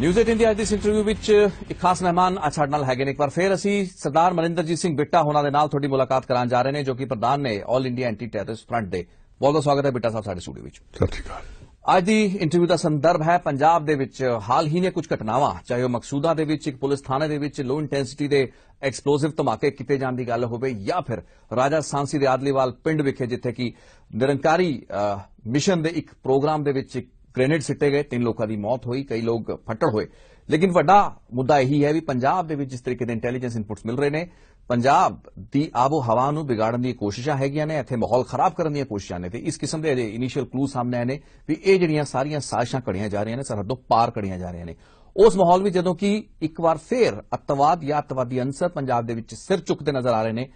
news 8 India ਦੇ ਇਸ interview ਵਿੱਚ ਇੱਕ ਖਾਸ ਮਹਿਮਾਨ ਸਾਡੇ ਨਾਲ ਹੈਗੇ ਨੇ ਇੱਕ ਵਾਰ ਫੇਰ ਅਸੀਂ ਸਰਦਾਰ ਮਨਿੰਦਰਜੀਤ ਸਿੰਘ ਬਿੱਟਾ ਹੋਣਾ ਦੇ ਨਾਲ ਤੁਹਾਡੀ ਮੁਲਾਕਾਤ ਕਰਾਉਣ ਜਾ ਰਹੇ ਨੇ ਜੋ ਕਿ ਪ੍ਰਧਾਨ ਨੇ all India anti terrorist front ਦੇ ਬਹੁਤ ਬਹੁਤ ਸਵਾਗਤ ਹੈ ਬਿੱਟਾ ਸਾਹਿਬ ਸਾਡੇ ਸਟੂਡੀਓ ਵਿੱਚ ਸਤਿ ਸ਼੍ਰੀ ਅਕਾਲ ਅੱਜ ਦੀ ਇੰਟਰਵਿਊ ਦਾ ਸੰਦਰਭ ਹੈ ਪੰਜਾਬ ਦੇ ਵਿੱਚ ਹਾਲ ਹੀ ਨੇ ਕੁਝ ਘਟਨਾਵਾਂ ਚਾਹੇ ਉਹ ਮਕਸੂਦਾ ਦੇ ਵਿੱਚ ਇੱਕ ਪੁਲਿਸ ਥਾਣੇ ਦੇ ਵਿੱਚ ਲੋ ਇੰਟੈਂਸਿਟੀ ਦੇ ਐਕਸਪਲੋਸਿਵ ਧਮਾਕੇ ਕੀਤੇ ਜਾਣ ਦੀ ਗੱਲ ਹੋਵੇ ਜਾਂ ਫਿਰ ਰਾਜਾ ਸਾਂਸੀ ਦੇ ਆਦਲੀਵਾਲ ਪਿੰਡ ਵਿਖੇ ਜਿੱਥੇ ਕਿ ਨਿਰੰਕਾਰੀ ਮਿਸ਼ਨ ਦੇ ਇੱਕ ਪ੍ਰੋਗਰਾਮ ਦੇ ਵਿੱਚ ਗ੍ਰੇਨੇਡ ਸਿੱਟੇ ਗਏ ਤਿੰਨ ਲੋਕਾਂ ਦੀ ਮੌਤ ਹੋਈ ਕਈ ਲੋਕ ਫੱਟੜ ਹੋਏ ਲੇਕਿਨ ਵੱਡਾ ਮੁੱਦਾ ਇਹੀ ਹੈ ਵੀ ਪੰਜਾਬ ਦੇ ਵਿੱਚ ਜਿਸ ਤਰੀਕੇ ਦੇ ਇੰਟੈਲੀਜੈਂਸ ਇਨਪੁਟਸ ਮਿਲ ਰਹੇ ਨੇ ਪੰਜਾਬ ਦੀ ਆਬੋ ਹਵਾ ਨੂੰ ਵਿਗਾੜਨ ਦੀ ਕੋਸ਼ਿਸ਼ਾਂ ਹੈਗੀਆਂ ਨੇ ਇੱਥੇ ਮਾਹੌਲ ਖਰਾਬ ਕਰਨ ਦੀਆਂ ਕੋਸ਼ਿਸ਼ਾਂ ਨੇ ਤੇ ਇਸ ਕਿਸਮ ਦੇ ਇਨੀਸ਼ੀਅਲ ਕਲੂ ਸਾਹਮਣੇ ਆਏ ਨੇ ਵੀ ਇਹ ਜਿਹੜੀਆਂ ਸਾਰੀਆਂ ਸਾਜ਼ਿਸ਼ਾਂ ਘੜੀਆਂ ਜਾ ਰਹੀਆਂ ਨੇ ਸਰਹੱਦੋਂ ਪਾਰ ਘੜੀਆਂ ਜਾ ਰਹੀਆਂ ਨੇ ਉਸ ਮਾਹੌਲ ਵਿੱਚ ਜਦੋਂ ਕਿ ਇੱਕ ਵਾਰ ਫੇਰ ਅਤਵਾਦ ਜਾਂ ਅਤਵਾਦੀ ਅੰਸਰ ਪੰਜਾਬ ਦੇ ਵਿੱਚ ਸਿਰ ਚੁੱਕਦੇ ਨਜ਼ਰ ਆ ਰਹੇ ਨੇ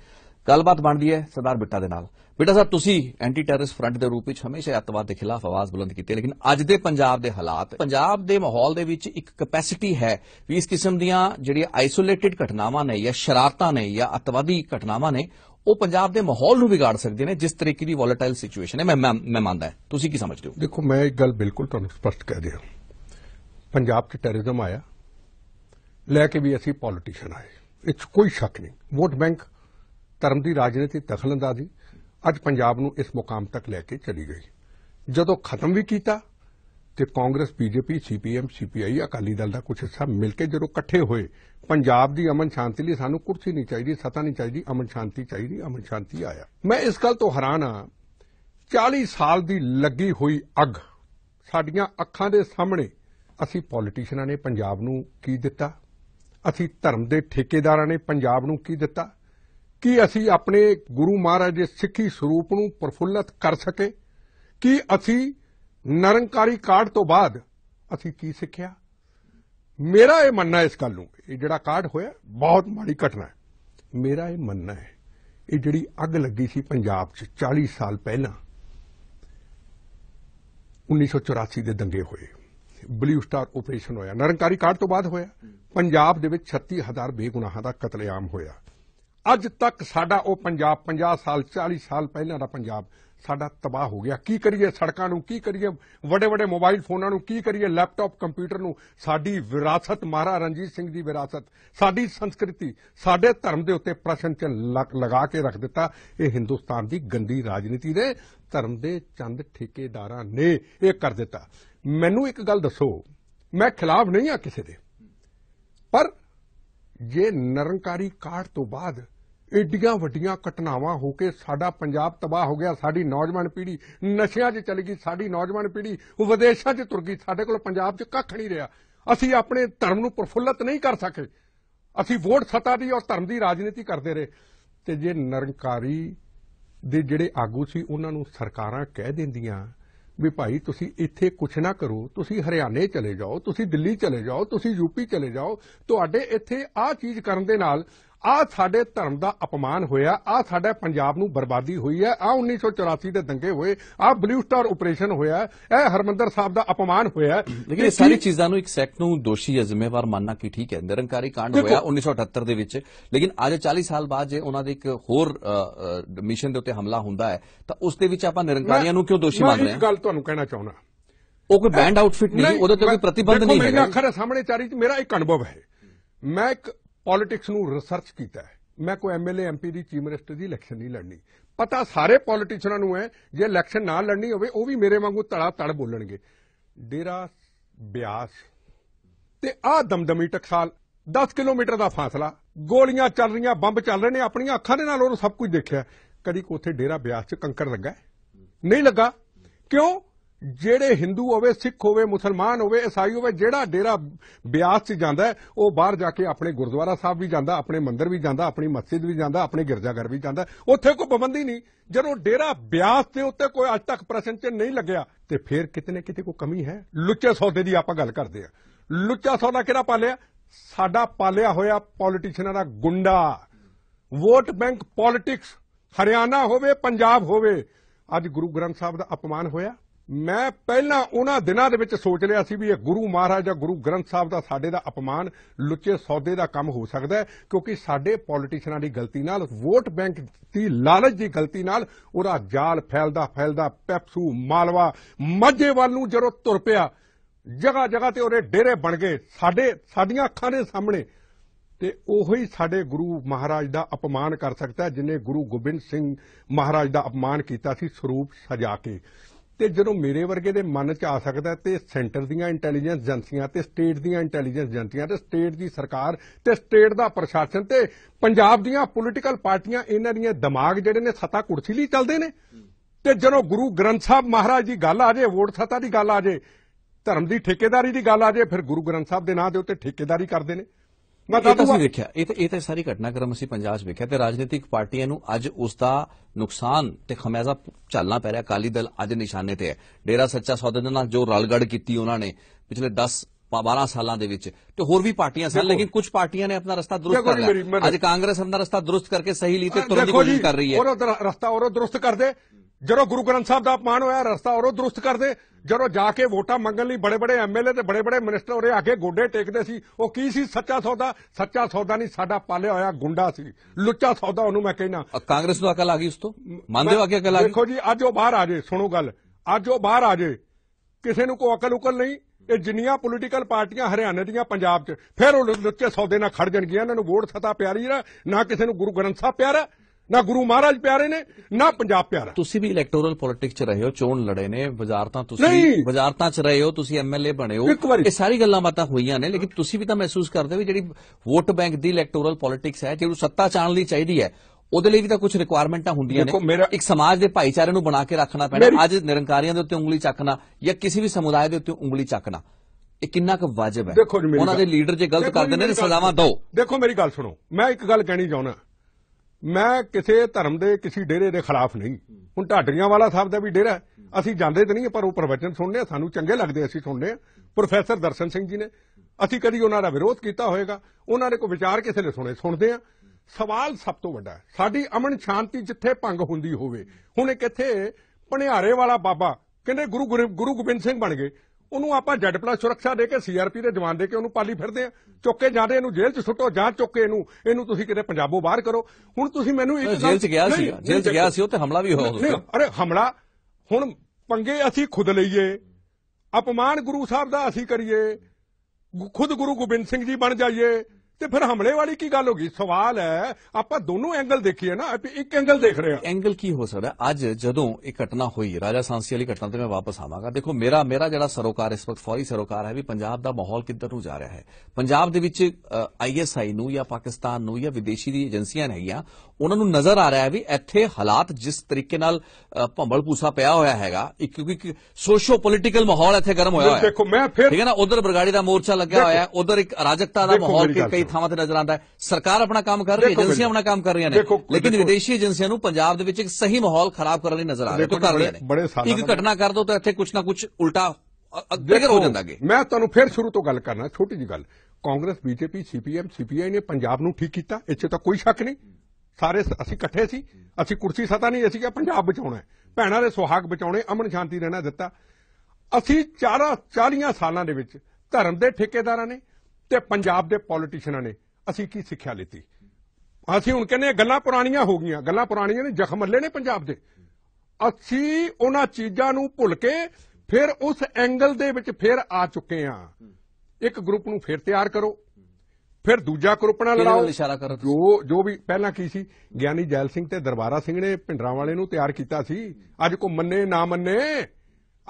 ਗੱਲਬਾਤ ਬਣਦੀ ਹੈ ਸਰਦਾਰ ਬਿੱਟਾ ਦੇ ਨਾਲ ਬਿੱਟਾ ਸਾਹਿਬ ਤੁਸੀਂ ਐਂਟੀ ਟੈਰਰਿਸਟ ਫਰੰਟ ਦੇ ਰੂਪ ਵਿੱਚ ਹਮੇਸ਼ਾ ਅੱਤਵਾਦ ਦੇ ਖਿਲਾਫ ਆਵਾਜ਼ ਬੁਲੰਦ ਕੀਤੀ ਲੇਕਿਨ ਅੱਜ ਦੇ ਪੰਜਾਬ ਦੇ ਹਾਲਾਤ ਪੰਜਾਬ ਦੇ ਮਾਹੌਲ ਦੇ ਵਿੱਚ ਇੱਕ ਕਪੈਸਿਟੀ ਹੈ ਵੀ ਇਸ ਕਿਸਮ ਦੀਆਂ ਜਿਹੜੀਆਂ ਆਈਸੋਲੇਟਿਡ ਘਟਨਾਵਾਂ ਨੇ ਜਾਂ ਸ਼ਰਾਰਤਾਂ ਨੇ ਜਾਂ ਅੱਤਵਾਦੀ ਘਟਨਾਵਾਂ ਨੇ ਉਹ ਪੰਜਾਬ ਦੇ ਮਾਹੌਲ ਨੂੰ ਵਿਗਾੜ ਸਕਦੇ ਨੇ ਜਿਸ ਤਰੀਕੇ ਦੀ ਵੋਲੇਟਾਈਲ ਸਿਚੁਏਸ਼ਨ ਹੈ ਮੈਂ ਮੈਂ ਮੰਨਦਾ ਤੁਸੀਂ ਕੀ ਸਮਝਦੇ ਹੋ ਦੇਖੋ ਮੈਂ ਇੱਕ ਗੱਲ ਬਿਲਕੁਲ ਤੁਹਾਨੂੰ ਸਪਸ਼ਟ ਕਹਿ ਦਿਆਂ ਪੰਜਾਬ 'ਚ ਟੈਰਰਿਜ਼ਮ ਆਇਆ ਲੈ ਕੇ ਵੀ ਅਸੀਂ ਪੋਲੀਟੀਸ਼ੀਅਨ ਆਏ ਇਸ ਕੋਈ ਸ਼ੱਕ ਨਹੀਂ ਵੋਟ ਬੈਂਕ ਧਰਮ ਦੀ ਰਾਜਨੀਤੀ ਦਖਲਅੰਦਾਜ਼ੀ ਅੱਜ ਪੰਜਾਬ ਨੂੰ ਇਸ ਮੁਕਾਮ ਤੱਕ ਲੈ ਕੇ ਚਲੀ ਗਈ ਜਦੋਂ ਖਤਮ ਵੀ ਕੀਤਾ ਤੇ Congress BJP CPM CPI Akali Dal ਦਾ ਕੁਝ ਹਿੱਸਾ ਮਿਲ ਕੇ ਜਦੋਂ ਇਕੱਠੇ ਹੋਏ ਪੰਜਾਬ ਦੀ ਅਮਨ ਸ਼ਾਂਤੀ ਲਈ ਸਾਨੂੰ ਕੁਰਸੀ ਨਹੀਂ ਚਾਹੀਦੀ ਸਤਾ ਨਹੀਂ ਚਾਹੀਦੀ ਅਮਨ ਸ਼ਾਂਤੀ ਚਾਹੀਦੀ ਅਮਨ ਸ਼ਾਂਤੀ ਆਇਆ ਮੈਂ ਇਸ ਗੱਲ ਤੋਂ ਹੈਰਾਨ ਆ 40 ਸਾਲ ਦੀ ਲੱਗੀ ਹੋਈ ਅੱਗ ਸਾਡੀਆਂ ਅੱਖਾਂ ਦੇ ਸਾਹਮਣੇ ਅਸੀਂ ਪੋਲੀਟੀਸ਼ੀਅਨਾਂ ਨੇ ਪੰਜਾਬ ਨੂੰ ਕੀ ਦਿੱਤਾ ਅਸੀਂ ਧਰਮ ਦੇ ਠੇਕੇਦਾਰਾਂ ਨੇ ਪੰਜਾਬ ਨੂੰ ਕੀ ਦਿੱਤਾ ਕਿ ਅਸੀਂ ਆਪਣੇ ਗੁਰੂ ਮਹਾਰਾਜ ਦੇ ਸਿੱਖੀ ਸਰੂਪ ਨੂੰ ਪ੍ਰਫੁੱਲਤ ਕਰ ਸਕੇ ਕਿ ਅਸੀਂ ਨਰੰਕਾਰੀ ਕਾਰਡ ਤੋਂ ਬਾਅਦ ਅਸੀਂ ਕੀ ਸਿੱਖਿਆ ਮੇਰਾ ਇਹ ਮੰਨਣਾ ਇਸ ਗੱਲ ਨੂੰ ਇਹ ਜਿਹੜਾ ਕਾਰਡ ਹੋਇਆ ਬਹੁਤ ਮਾੜੀ ਘਟਨਾ ਹੈ ਮੇਰਾ ਇਹ ਮੰਨਣਾ ਹੈ ਇਹ ਜਿਹੜੀ ਅੱਗ ਲੱਗੀ ਸੀ ਪੰਜਾਬ 'ਚ 40 ਸਾਲ ਪਹਿਲਾਂ 1984 ਦੇ ਦੰਗੇ ਹੋਏ ਬਲੂ ਸਟਾਰ ਆਪਰੇਸ਼ਨ ਹੋਇਆ ਨਰੰਕਾਰੀ ਕਾਰਡ ਤੋਂ ਬਾਅਦ ਹੋਇਆ ਪੰਜਾਬ ਦੇ ਵਿੱਚ 36000 ਬੇਗੁਨਾਹਾਂ ਦਾ ਕਤਲੇਆਮ ਹੋਇਆ ਅੱਜ ਤੱਕ ਸਾਡਾ ਉਹ ਪੰਜਾਬ 50 ਸਾਲ 40 ਸਾਲ ਪਹਿਲਾਂ ਦਾ ਪੰਜਾਬ ਸਾਡਾ ਤਬਾਹ ਹੋ ਗਿਆ ਕੀ ਕਰੀਏ ਸੜਕਾਂ ਨੂੰ ਕੀ ਕਰੀਏ ਵੱਡੇ ਵੱਡੇ ਮੋਬਾਈਲ ਫੋਨਾਂ ਨੂੰ ਕੀ ਕਰੀਏ ਲੈਪਟਾਪ ਕੰਪਿਊਟਰ ਨੂੰ ਸਾਡੀ ਵਿਰਾਸਤ ਮਹਾਰਾ ਰਣਜੀਤ ਸਿੰਘ ਦੀ ਵਿਰਾਸਤ ਸਾਡੀ ਸੰਸਕ੍ਰਿਤੀ ਸਾਡੇ ਧਰਮ ਦੇ ਉੱਤੇ ਪ੍ਰਸ਼ਨ ਚਿੰਨ ਲਗਾ ਕੇ ਰੱਖ ਦਿੱਤਾ ਇਹ ਹਿੰਦੁਸਤਾਨ ਦੀ ਗੰਦੀ ਰਾਜਨੀਤੀ ਦੇ ਧਰਮ ਦੇ ਚੰਦ ਠੇਕੇਦਾਰਾਂ ਨੇ ਇਹ ਕਰ ਦਿੱਤਾ ਮੈਨੂੰ ਇੱਕ ਗੱਲ ਦੱਸੋ ਮੈਂ ਖਿਲਾਫ ਨਹੀਂ ਆ ਕਿਸੇ ਦੇ ਪਰ ਜੇ ਨਰਨਕਾਰੀ ਕਾਟ ਤੋਂ ਬਾਅਦ ਏਡੀਆਂ ਵੱਡੀਆਂ ਘਟਨਾਵਾਂ ਹੋ ਕੇ ਸਾਡਾ ਪੰਜਾਬ ਤਬਾਹ ਹੋ ਗਿਆ ਸਾਡੀ ਨੌਜਵਾਨ ਪੀੜ੍ਹੀ ਨਸ਼ਿਆਂ 'ਚ ਚਲੀ ਗਈ ਸਾਡੀ ਨੌਜਵਾਨ ਪੀੜ੍ਹੀ ਉਹ ਵਿਦੇਸ਼ਾਂ 'ਚ ਤੁਰ ਗਈ ਸਾਡੇ ਕੋਲ ਪੰਜਾਬ 'ਚ ਕੱਖ ਨਹੀਂ ਰਿਹਾ ਅਸੀਂ ਆਪਣੇ ਧਰਮ ਨੂੰ ਪ੍ਰਫੁੱਲਤ ਨਹੀਂ ਕਰ ਸਕੇ ਅਸੀਂ ਵੋਟ ਸੱਤਾ ਦੀ ਔਰ ਧਰਮ ਦੀ ਰਾਜਨੀਤੀ ਕਰਦੇ ਰਹੇ ਤੇ ਜੇ ਨਰੰਕਾਰੀ ਦੇ ਜਿਹੜੇ ਆਗੂ ਸੀ ਉਹਨਾਂ ਨੂੰ ਸਰਕਾਰਾਂ ਕਹਿ ਦਿੰਦੀਆਂ ਵੀ ਭਾਈ ਤੁਸੀਂ ਇੱਥੇ ਕੁਛ ਨਾ ਕਰੋ ਤੁਸੀਂ ਹਰਿਆਣੇ ਚਲੇ ਜਾਓ ਤੁਸੀਂ ਦਿੱਲੀ ਚਲੇ ਜਾਓ ਤੁਸੀਂ ਯੂਪੀ ਚਲੇ ਜਾਓ ਤੁਹਾਡੇ ਇੱਥੇ ਆਹ ਚੀਜ਼ ਕਰਨ ਦੇ ਨਾਲ ਆ ਸਾਡੇ ਧਰਮ ਦਾ ਅਪਮਾਨ ਹੋਇਆ ਆ ਸਾਡੇ ਪੰਜਾਬ ਨੂੰ ਬਰਬਾਦੀ ਹੋਈ ਹੈ ਆ 1984 ਦੇ ਦੰਗੇ ਹੋਏ ਆ ਬਲੂ ਸਟਾਰ ਆਪਰੇਸ਼ਨ ਹੋਇਆ ਇਹ ਹਰਮੰਦਰ ਸਾਹਿਬ ਦਾ ਅਪਮਾਨ ਹੋਇਆ ਲੇਕਿਨ ਇਹ ਸਾਰੀ ਚੀਜ਼ਾਂ ਨੂੰ ਇੱਕ ਸੈਕਟ ਨੂੰ ਦੋਸ਼ੀ ਜਾਂ ਜ਼ਿੰਮੇਵਾਰ ਮੰਨਣਾ ਕੀ ਠੀਕ ਹੈ ਨਿਰੰਕਾਰੀ ਕਾਂਡ ਹੋਇਆ 1978 ਦੇ ਵਿੱਚ ਲੇਕਿਨ ਅੱਜ 40 ਸਾਲ ਬਾਅਦ ਜੇ ਉਹਨਾਂ ਦੇ ਇੱਕ ਹੋਰ ਮਿਸ਼ਨ ਦੇ ਉੱਤੇ ਹਮਲਾ ਹੁੰਦਾ ਹੈ ਤਾਂ ਉਸ ਦੇ ਵਿੱਚ ਆਪਾਂ ਨਿਰੰਕਾਰੀਆਂ ਨੂੰ ਕਿਉਂ ਦੋਸ਼ੀ ਮੰਨ ਰਹੇ ਹਾਂ ਮੈਂ ਇੱਕ ਗੱਲ ਤੁਹਾਨੂੰ ਕਹਿਣਾ ਚਾਹੁੰਦਾ ਉਹ ਕੋਈ ਬੈਂਡ ਆਊਟਫਿਟ ਨਹੀਂ ਉਹਦੇ ਤੇ ਕੋਈ ਪ੍ਰਤੀਬੰਧ ਨਹੀਂ ਹੈ ਮੈਂ ਅੱਖਰ ਸਾਹਮਣੇ ਚਾਰੀ ਮੇਰਾ ਇੱਕ ਅਨੁਭਵ ਹੈ ਮੈਂ ਇੱਕ ਪੋਲਿਟਿਕਸ ਨੂੰ ਰਿਸਰਚ ਕੀਤਾ ਹੈ ਮੈਂ ਕੋਈ ਐਮਐਲਏ ਐਮਪੀ ਦੀ ਚੀਫ ਮਿਨਿਸਟਰ ਦੀ ਇਲੈਕਸ਼ਨ ਨਹੀਂ ਲੜਨੀ ਪਤਾ ਸਾਰੇ ਪੋਲਿਟਿਸ਼ੀਅਨਾਂ ਨੂੰ ਹੈ ਜੇ ਇਲੈਕਸ਼ਨ ਨਾ ਲੜਨੀ ਹੋਵੇ ਉਹ ਵੀ ਮੇਰੇ ਵਾਂਗੂ ਤੜਾ ਤੜ ਬੋਲਣਗੇ ਡੇਰਾ ਬਿਆਸ ਤੇ ਆ ਦਮਦਮੀ ਟਕਸਾਲ 10 ਕਿਲੋਮੀਟਰ ਦਾ ਫਾਸਲਾ ਗੋਲੀਆਂ ਚੱਲ ਰਹੀਆਂ ਬੰਬ ਚੱਲ ਰਹੇ ਨੇ ਆਪਣੀਆਂ ਅੱਖਾਂ ਦੇ ਨਾਲ ਉਹ ਸਭ ਕੁਝ ਦੇਖਿਆ ਕਦੀ ਕੋਥੇ ਡੇਰਾ ਬਿਆਸ 'ਚ ਕੰਕਰ ਲੱਗਾ ਨਹੀਂ ਲੱਗਾ ਕਿਉਂ ਜਿਹੜੇ ਹਿੰਦੂ ਹੋਵੇ ਸਿੱਖ ਹੋਵੇ ਮੁਸਲਮਾਨ ਹੋਵੇ ਈਸਾਈ ਹੋਵੇ ਜਿਹੜਾ ਡੇਰਾ ਬਿਆਸ 'ਚ ਜਾਂਦਾ ਉਹ ਬਾਹਰ ਜਾ ਕੇ ਆਪਣੇ ਗੁਰਦੁਆਰਾ ਸਾਹਿਬ ਵੀ ਜਾਂਦਾ ਆਪਣੇ ਮੰਦਿਰ ਵੀ ਜਾਂਦਾ ਆਪਣੀ ਮਸਜਿਦ ਵੀ ਜਾਂਦਾ ਆਪਣੇ ਗਿਰਜਾਘਰ ਵੀ ਜਾਂਦਾ ਉੱਥੇ ਕੋਈ ਪਾਬੰਦੀ ਨਹੀਂ ਜਦੋਂ ਡੇਰਾ ਬਿਆਸ ਦੇ ਉੱਤੇ ਕੋਈ ਅੱਜ ਤੱਕ ਪ੍ਰਸ਼ਨ ਚ ਨਹੀਂ ਲੱਗਿਆ ਤੇ ਫਿਰ ਕਿਤਨੇ ਕਿਤੇ ਕੋਈ ਕਮੀ ਹੈ ਲੁੱਚੇ ਸੌਦੇ ਦੀ ਆਪਾਂ ਗੱਲ ਕਰਦੇ ਆ ਲੁੱਚਾ ਸੌਦਾ ਕਿਹੜਾ ਪਾਲਿਆ ਸਾਡਾ ਪਾਲਿਆ ਹੋਇਆ ਪੋਲੀਟੀਸ਼ੀਅਨਾਂ ਦਾ ਗੁੰਡਾ ਵੋਟ ਬੈਂਕ ਪੋਲਿਟਿਕਸ ਹਰਿਆਣਾ ਹੋਵੇ ਪੰਜਾਬ ਹੋਵੇ ਅੱਜ ਗੁਰੂ ਗ੍ਰੰਥ ਸਾਹਿਬ ਦਾ ਅਪਮਾਨ ਹੋਇਆ ਮੈਂ ਪਹਿਲਾਂ ਉਹਨਾਂ ਦਿਨਾਂ ਦੇ ਵਿੱਚ ਸੋਚ ਲਿਆ ਸੀ ਵੀ ਇਹ ਗੁਰੂ ਮਹਾਰਾਜ ਜਾਂ ਗੁਰੂ ਗ੍ਰੰਥ ਸਾਹਿਬ ਦਾ ਸਾਡੇ ਦਾ ਅਪਮਾਨ ਲੁੱਚੇ ਸੌਦੇ ਦਾ ਕੰਮ ਹੋ ਸਕਦਾ ਹੈ ਕਿਉਂਕਿ ਸਾਡੇ ਪੋਲੀਟੀਸ਼ੀਅਨਾਂ ਦੀ ਗਲਤੀ ਨਾਲ ਵੋਟ ਬੈਂਕ ਦੀ ਲਾਲਚ ਦੀ ਗਲਤੀ ਨਾਲ ਉਹਦਾ ਜਾਲ ਫੈਲਦਾ ਫੈਲਦਾ ਪੈਪਸੂ ਮਾਲਵਾ ਮੱਝੇ ਵੱਲ ਨੂੰ ਜਦੋਂ ਤੁਰ ਪਿਆ ਜਗ੍ਹਾ ਜਗ੍ਹਾ ਤੇ ਉਹਦੇ ਡੇਰੇ ਬਣ ਗਏ ਸਾਡੇ ਸਾਡੀਆਂ ਅੱਖਾਂ ਦੇ ਸਾਹਮਣੇ ਤੇ ਉਹੀ ਸਾਡੇ ਗੁਰੂ ਮਹਾਰਾਜ ਦਾ ਅਪਮਾਨ ਕਰ ਸਕਦਾ ਜਿਨੇ ਗੁਰੂ ਗੋਬਿੰਦ ਸਿੰਘ ਮਹਾਰਾਜ ਦਾ ਅਪਮਾਨ ਕੀਤਾ ਸੀ ਸਰੂਪ ਸਜਾ ਕੇ ਤੇ ਜਦੋਂ ਮੇਰੇ ਵਰਗੇ ਦੇ ਮਨ 'ਚ ਆ ਸਕਦਾ ਤੇ ਸੈਂਟਰ ਦੀਆਂ ਇੰਟੈਲੀਜੈਂਸ ਏਜੰਸੀਆਂ ਤੇ ਸਟੇਟ ਦੀਆਂ ਇੰਟੈਲੀਜੈਂਸ ਏਜੰਸੀਆਂ ਤੇ ਸਟੇਟ ਦੀ ਸਰਕਾਰ ਤੇ ਸਟੇਟ ਦਾ ਪ੍ਰਸ਼ਾਸਨ ਤੇ ਪੰਜਾਬ ਦੀਆਂ ਪੋਲੀਟੀਕਲ ਪਾਰਟੀਆਂ ਇਹਨਾਂ ਦੀਆਂ ਦਿਮਾਗ ਜਿਹੜੇ ਨੇ ਸੱਤਾ ਕੁਰਸੀ ਲਈ ਚੱਲਦੇ ਨੇ ਤੇ ਜਦੋਂ ਗੁਰੂ ਗ੍ਰੰਥ ਸਾਹਿਬ ਮਹਾਰਾਜ ਦੀ ਗੱਲ ਆ ਜੇ ਵੋਟ ਸੱਤਾ ਦੀ ਗੱਲ ਆ ਜੇ ਧਰਮ ਦੀ ਠੇਕੇਦਾਰੀ ਦੀ ਗੱਲ ਆ ਜੇ ਫਿਰ ਗੁਰੂ ਗ੍ਰੰਥ ਸਾਹਿਬ ਦੇ ਨਾਂ ਦੇ ਉੱਤੇ ਠੇਕੇਦਾਰੀ ਕਰਦੇ ਨੇ ਮੈਂ ਤਾਂ ਤੁਸੀਂ ਦੇਖਿਆ ਇਹ ਤਾਂ ਇਹ ਤਾਂ ਸਾਰੀ ਘਟਨਾਕ੍ਰਮ ਅਸੀਂ ਪੰਜਾਬ 'ਚ ਵੇਖਿਆ ਤੇ ਰਾਜਨੀਤਿਕ ਪਾਰਟੀਆਂ ਨੂੰ ਅੱਜ ਉਸ ਦਾ ਨੁਕਸਾਨ ਤੇ ਖਮੈਜ਼ਾ ਚੱਲਣਾ ਪੈ ਰਿਹਾ ਅਕਾਲੀ ਦਲ ਅੱਜ ਨਿਸ਼ਾਨੇ ਤੇ ਹੈ ਡੇਰਾ ਸੱਚਾ ਸੌਦਾ ਨਾਲ ਜੋ ਰਲਗੜ ਕੀਤੀ ਉਹਨਾਂ ਨੇ ਪਿਛਲੇ 10 12 ਸਾਲਾਂ ਦੇ ਵਿੱਚ ਤੇ ਹੋਰ ਵੀ ਪਾਰਟੀਆਂ ਸਨ ਲੇਕਿਨ ਕੁਝ ਪਾਰਟੀਆਂ ਨੇ ਆਪਣਾ ਰਸਤਾ ਦਰੁਸਤ ਕਰ ਲਿਆ ਅੱਜ ਕਾਂਗਰਸ ਆਪਣਾ ਰਸਤਾ ਦਰੁਸਤ ਕਰਕੇ ਸਹੀ ਲਈ ਤੇ ਤੁਰਨ ਦੀ ਕੋਸ਼ਿਸ਼ ਕਰ ਰਹੀ ਹੈ ਔਰ ਰਸਤਾ ਔਰ ਦਰੁਸਤ ਕਰ ਦੇ ਜਦੋਂ ਗੁਰੂ ਗ੍ਰੰਥ ਸਾਹਿਬ ਦਾ ਅਪਮਾਨ ਹੋਇਆ ਰਸਤਾ ਔਰੋ ਦਰੁਸਤ ਕਰਦੇ ਜਦੋਂ ਜਾ ਕੇ ਵੋਟਾਂ ਮੰਗਣ ਲਈ ਬੜੇ ਬੜੇ ਐਮਐਲਏ ਤੇ ਬੜੇ ਬੜੇ ਮਿਨਿਸਟਰ ਉਹਰੇ ਆ ਕੇ ਗੋਡੇ ਟੇਕਦੇ ਸੀ ਉਹ ਕੀ ਸੀ ਸੱਚਾ ਸੌਦਾ ਸੱਚਾ ਸੌਦਾ ਨਹੀਂ ਸਾਡਾ ਪਾਲਿਆ ਹੋਇਆ ਗੁੰਡਾ ਸੀ ਲੁੱਚਾ ਸੌਦਾ ਉਹਨੂੰ ਮੈਂ ਕਹਿਣਾ ਕਾਂਗਰਸ ਨੂੰ ਅਕਲ ਆ ਗਈ ਉਸ ਤੋਂ ਮੰਨਦੇ ਹੋ ਕਿ ਅਕਲ ਆ ਗਈ ਦੇਖੋ ਜੀ ਅੱਜ ਉਹ ਬਾਹਰ ਆ ਜੇ ਸੁਣੋ ਗੱਲ ਅੱਜ ਉਹ ਬਾਹਰ ਆ ਜੇ ਕਿਸੇ ਨੂੰ ਕੋਈ ਅਕਲ ਉਕਲ ਨਹੀਂ ਇਹ ਜਿੰਨੀਆਂ ਪੋਲੀਟੀਕਲ ਪਾਰਟੀਆਂ ਹਰਿਆਣੇ ਦੀਆਂ ਪੰਜਾਬ 'ਚ ਫਿਰ ਉਹ ਲੁੱਚੇ ਸੌਦੇ ਨਾਲ ਖੜ ਜਾਣਗੀਆਂ ਇਹਨਾਂ ਨੂੰ ਵੋਟ ਸਤਾ ਪਿਆਰੀ ਨਾ ਕਿਸੇ ਨੂੰ ਗੁਰੂ ਗ੍ਰੰਥ ਸਾਹਿਬ ਪਿਆਰਾ ਨਾ ਗੁਰੂ ਮਹਾਰਾਜ ਪਿਆਰੇ ਨੇ ਨਾ ਪੰਜਾਬ ਪਿਆਰਾ ਤੁਸੀਂ ਵੀ ਇਲੈਕਟੋਰਲ ਪੋਲਿਟਿਕਸ 'ਚ ਰਹੇ ਹੋ ਚੋਣ ਲੜੇ ਨੇ ਵਜ਼ਾਰਤਾਂ ਤੁਸੀਂ ਵਜ਼ਾਰਤਾਂ 'ਚ ਰਹੇ ਹੋ ਤੁਸੀਂ ਐਮਐਲਏ ਬਣੇ ਹੋ ਇਹ ਸਾਰੀ ਗੱਲਾਂ ਬਾਤਾਂ ਹੋਈਆਂ ਨੇ ਲੇਕਿਨ ਤੁਸੀਂ ਵੀ ਤਾਂ ਮਹਿਸੂਸ ਕਰਦੇ ਹੋ ਜਿਹੜੀ ਵੋਟ ਬੈਂਕ ਦੀ ਇਲੈਕਟੋਰਲ ਪੋਲਿਟਿਕਸ ਹੈ ਜਿਹਨੂੰ ਸੱਤਾ ਚਾਣ ਲਈ ਚਾਹੀਦੀ ਹੈ ਉਹਦੇ ਲਈ ਵੀ ਤਾਂ ਕੁਝ ਰਿਕੁਆਇਰਮੈਂਟਾਂ ਹੁੰਦੀਆਂ ਨੇ ਇੱਕ ਸਮਾਜ ਦੇ ਭਾਈਚਾਰੇ ਨੂੰ ਬਣਾ ਕੇ ਰੱਖਣਾ ਪੈਣਾ ਅੱਜ ਨਿਰੰਕਾਰੀਆਂ ਦੇ ਉੱਤੇ ਉਂਗਲੀ ਚੱਕਣਾ ਜਾਂ ਕਿਸੇ ਵੀ ਸਮੁਦਾਇ ਦੇ ਉੱਤੇ ਉਂਗਲੀ ਚੱਕਣਾ ਇਹ ਕਿੰਨਾ ਕੁ ਵਾਜਬ ਹੈ ਉਹਨਾਂ ਦੇ ਲੀਡਰ ਜੇ ਗਲਤ ਕਰਦੇ ਨੇ ਸਜ਼ਾਵਾਂ ਦਿਓ ਦੇਖੋ ਮੇਰੀ ਗੱਲ ਸੁਣੋ ਮੈਂ ਇੱਕ ਗੱਲ ਕਹਿਣੀ ਚਾਹੁੰਦਾ ਮੈਂ ਕਿਸੇ ਧਰਮ ਦੇ ਕਿਸੇ ਡੇਰੇ ਦੇ ਖਿਲਾਫ ਨਹੀਂ ਹੁਣ ਢਾਡਰੀਆਂ ਵਾਲਾ ਸਾਹਿਬ ਦਾ ਵੀ ਡੇਰਾ ਅਸੀਂ ਜਾਂਦੇ ਤੇ ਨਹੀਂ ਪਰ ਉਹ ਪ੍ਰਵਚਨ ਸੁਣਨੇ ਆ ਸਾਨੂੰ ਚੰਗੇ ਲੱਗਦੇ ਅਸੀਂ ਸੁਣਨੇ ਆ ਪ੍ਰੋਫੈਸਰ ਦਰਸ਼ਨ ਸਿੰਘ ਜੀ ਨੇ ਅਸੀਂ ਕਦੀ ਉਹਨਾਂ ਦਾ ਵਿਰੋਧ ਕੀਤਾ ਹੋਏਗਾ ਉਹਨਾਂ ਦੇ ਕੋਈ ਵਿਚਾਰ ਕਿਸੇ ਨੇ ਸੁਣੇ ਸੁਣਦੇ ਆ ਸਵਾਲ ਸਭ ਤੋਂ ਵੱਡਾ ਸਾਡੀ ਅਮਨ ਸ਼ਾਂਤੀ ਜਿੱਥੇ ਭੰਗ ਹੁੰਦੀ ਹੋਵੇ ਹੁਣ ਇੱਕ ਇੱਥੇ ਪਣਿਆਰੇ ਵਾਲਾ ਬਾਬਾ ਕਹਿੰਦੇ ਗੁਰੂ ਗੁਰੂ ਗੋਬਿੰਦ ਸਿੰਘ ਬਣ ਗਏ ਉਹਨੂੰ ਆਪਾਂ ਜੱਟ ਪਲਾ ਸੁਰੱਖਿਆ ਦੇ ਕੇ ਸੀਆਰਪੀ ਦੇ ਜਵਾਨ ਦੇ ਕੇ ਉਹਨੂੰ ਪਾਲੀ ਫਿਰਦੇ ਆ ਚੁੱਕੇ ਜਾਂਦੇ ਇਹਨੂੰ ਜੇਲ੍ਹ 'ਚ ਸੁੱਟੋ ਜਾਂ ਚੁੱਕੇ ਇਹਨੂੰ ਇਹਨੂੰ ਤੁਸੀਂ ਕਿਤੇ ਪੰਜਾਬੋਂ ਬਾਹਰ ਕਰੋ ਹੁਣ ਤੁਸੀਂ ਮੈਨੂੰ ਇੱਕ ਜੇਲ੍ਹ 'ਚ ਗਿਆ ਸੀ ਜੇਲ੍ਹ 'ਚ ਗਿਆ ਸੀ ਉਹ ਤੇ ਹਮਲਾ ਵੀ ਹੋਇਆ ਨਹੀਂ ਅਰੇ ਹਮਲਾ ਹੁਣ ਪੰਗੇ ਅਸੀਂ ਖੁਦ ਲਈਏ ਅਪਮਾਨ ਗੁਰੂ ਸਾਹਿਬ ਦਾ ਅਸੀਂ ਕਰੀਏ ਖੁਦ ਗੁਰੂ ਗੋਬਿੰਦ ਸਿੰਘ ਜੀ ਬਣ ਜਾਈਏ ਤੇ ਫਿਰ ਹਮਲੇ ਵਾਲੀ ਕੀ ਗੱਲ ਹੋ ਗਈ ਸਵਾਲ ਹੈ ਆਪਾਂ ਦੋਨੋਂ ਐਂਗਲ ਦੇਖੀਏ ਨਾ ਆਪਾਂ ਇੱਕ ਐਂਗਲ ਦੇਖ ਰਹੇ ਹਾਂ ਐਂਗਲ ਕੀ ਹੋ ਸਕਦਾ ਅੱਜ ਜਦੋਂ ਇਹ ਘਟਨਾ ਹੋਈ ਰਾਜਾ ਸਾਂਸੀ ਵਾਲੀ ਘਟਨਾ ਤੇ ਮੈਂ ਵਾਪਸ ਆਵਾਂਗਾ ਦੇਖੋ ਮੇਰਾ ਮੇਰਾ ਜਿਹੜਾ ਸਰੋਕਾਰ ਇਸ ਵਕਤ ਫੌਰੀ ਸਰੋਕਾਰ ਹੈ ਵੀ ਪੰਜਾਬ ਦਾ ਮਾਹੌਲ ਕਿੱਧਰ ਨੂੰ ਜਾ ਰਿਹਾ ਹੈ ਪੰਜਾਬ ਦੇ ਵਿੱਚ ਆਈਐਸਆਈ ਨੂੰ ਜਾਂ ਪਾਕਿਸਤਾਨ ਨੂੰ ਜਾਂ ਵਿਦੇਸ਼ੀ ਦੀ ਏਜੰਸੀਆਂ ਨੇ ਹੈਗੀਆਂ ਉਹਨਾਂ ਨੂੰ ਨਜ਼ਰ ਆ ਰਿਹਾ ਹੈ ਵੀ ਇੱਥੇ ਹਾਲਾਤ ਜਿਸ ਤਰੀਕੇ ਨਾਲ ਭੰਬਲ ਪੂਸਾ ਪਿਆ ਹੋਇਆ ਹੈਗਾ ਕਿਉਂਕਿ ਸੋਸ਼ੀਓ ਪੋਲਿਟੀਕਲ ਮਾਹੌਲ ਇੱਥੇ ਗਰਮ ਹੋਇਆ ਹੋਇਆ ਹੈ ਦੇਖੋ ਮੈਂ ਫਿਰ ਠੀਕ ਹੈ ਨਾ ਉਧਰ ਬਰਗਾੜੀ ਦਾ ਮੋਰਚਾ ਲੱਗਿਆ ਹੋਇਆ ਹੈ ਉਧਰ ਇੱਕ ਅਰਾਜਕਤਾ ਦਾ ਮਾਹੌਲ ਕਈ ਥਾਵਾਂ ਤੇ ਨਜ਼ਰ ਆਉਂਦਾ ਹੈ ਸਰਕਾਰ ਆਪਣਾ ਕੰਮ ਕਰ ਰਹੀ ਹੈ ਏਜੰਸੀਆਂ ਆਪਣਾ ਕੰਮ ਕਰ ਰਹੀਆਂ ਨੇ ਲੇਕਿਨ ਵਿਦੇਸ਼ੀ ਏਜੰਸੀਆਂ ਨੂੰ ਪੰਜਾਬ ਦੇ ਵਿੱਚ ਇੱਕ ਸਹੀ ਮਾਹੌਲ ਖਰਾਬ ਕਰਨ ਲਈ ਨਜ਼ਰ ਆ ਰਿਹਾ ਕਰ ਰਹੇ ਨੇ ਇੱਕ ਘਟਨਾ ਕਰ ਦੋ ਤਾਂ ਇੱਥੇ ਕੁਝ ਨਾ ਕੁਝ ਉਲਟਾ ਅੱਗੇ ਹੋ ਜਾਂਦਾ ਅੱਗੇ ਮੈਂ ਤੁਹਾਨੂੰ ਫਿਰ ਸ਼ੁਰੂ ਤੋਂ ਗੱਲ ਕਰਨਾ ਛੋਟੀ ਜੀ ਗੱਲ ਕਾਂਗਰਸ ਬੀਜੇਪੀ ਸੀਪੀਐਮ ਸੀਪੀਆਈ ਨੇ ਪੰਜਾਬ ਨੂੰ ਠੀਕ ਕੀਤਾ ਇੱਥੇ ਤਾਂ ਕੋਈ ਸ਼ੱਕ ਨਹੀਂ ਸਾਰੇ ਅਸੀਂ ਇਕੱਠੇ ਸੀ ਅਸੀਂ ਕੁਰਸੀ ਸਤਾ ਨਹੀਂ ਅਸੀਂ ਕਿ ਪੰਜਾਬ ਬਚਾਉਣਾ ਭੈਣਾਂ ਦੇ ਸੁਹਾਗ ਬਚਾਉਣੇ ਅਮਨ ਸ਼ਾਂਤੀ ਰਹਿਣਾ ਦਿੱਤਾ ਅਸੀਂ ਚਾਰਾ 40 ਸਾਲਾਂ ਦੇ ਵਿੱਚ ਧਰਮ ਦੇ ਠੇਕੇਦਾਰਾਂ ਨੇ ਤੇ ਪੰਜਾਬ ਦੇ ਪੋਲੀਟੀਸ਼ੀਅਨਾਂ ਨੇ ਅਸੀਂ ਕੀ ਸਿੱਖਿਆ ਲਈਤੀ ਅਸੀਂ ਹੁਣ ਕਹਿੰਦੇ ਗੱਲਾਂ ਪੁਰਾਣੀਆਂ ਹੋ ਗਈਆਂ ਗੱਲਾਂ ਪੁਰਾਣੀਆਂ ਨੇ ਜ਼ਖਮ ਮੱਲੇ ਨੇ ਪੰਜਾਬ ਦੇ ਅਸੀਂ ਉਹਨਾਂ ਚੀਜ਼ਾਂ ਨੂੰ ਭੁੱਲ ਕੇ ਫਿਰ ਉਸ ਐਂਗਲ ਦੇ ਵਿੱਚ ਫਿਰ ਆ ਚੁੱਕੇ ਆ ਇੱਕ ਗਰੁੱਪ ਨੂੰ ਫਿਰ ਤਿਆਰ ਕਰੋ ਫਿਰ ਦੂਜਾ ਨਾਲ ਲੜਾਓ ਜੋ ਜੋ ਵੀ ਪਹਿਲਾਂ ਕੀ ਸੀ ਗਿਆਨੀ ਜੈਲ ਸਿੰਘ ਤੇ ਦਰਬਾਰਾ ਸਿੰਘ ਨੇ ਪਿੰਡਰਾ ਵਾਲੇ ਨੂੰ ਤਿਆਰ ਕੀਤਾ ਸੀ ਅੱਜ ਕੋ ਮੰਨੇ ਨਾ ਮੰਨੇ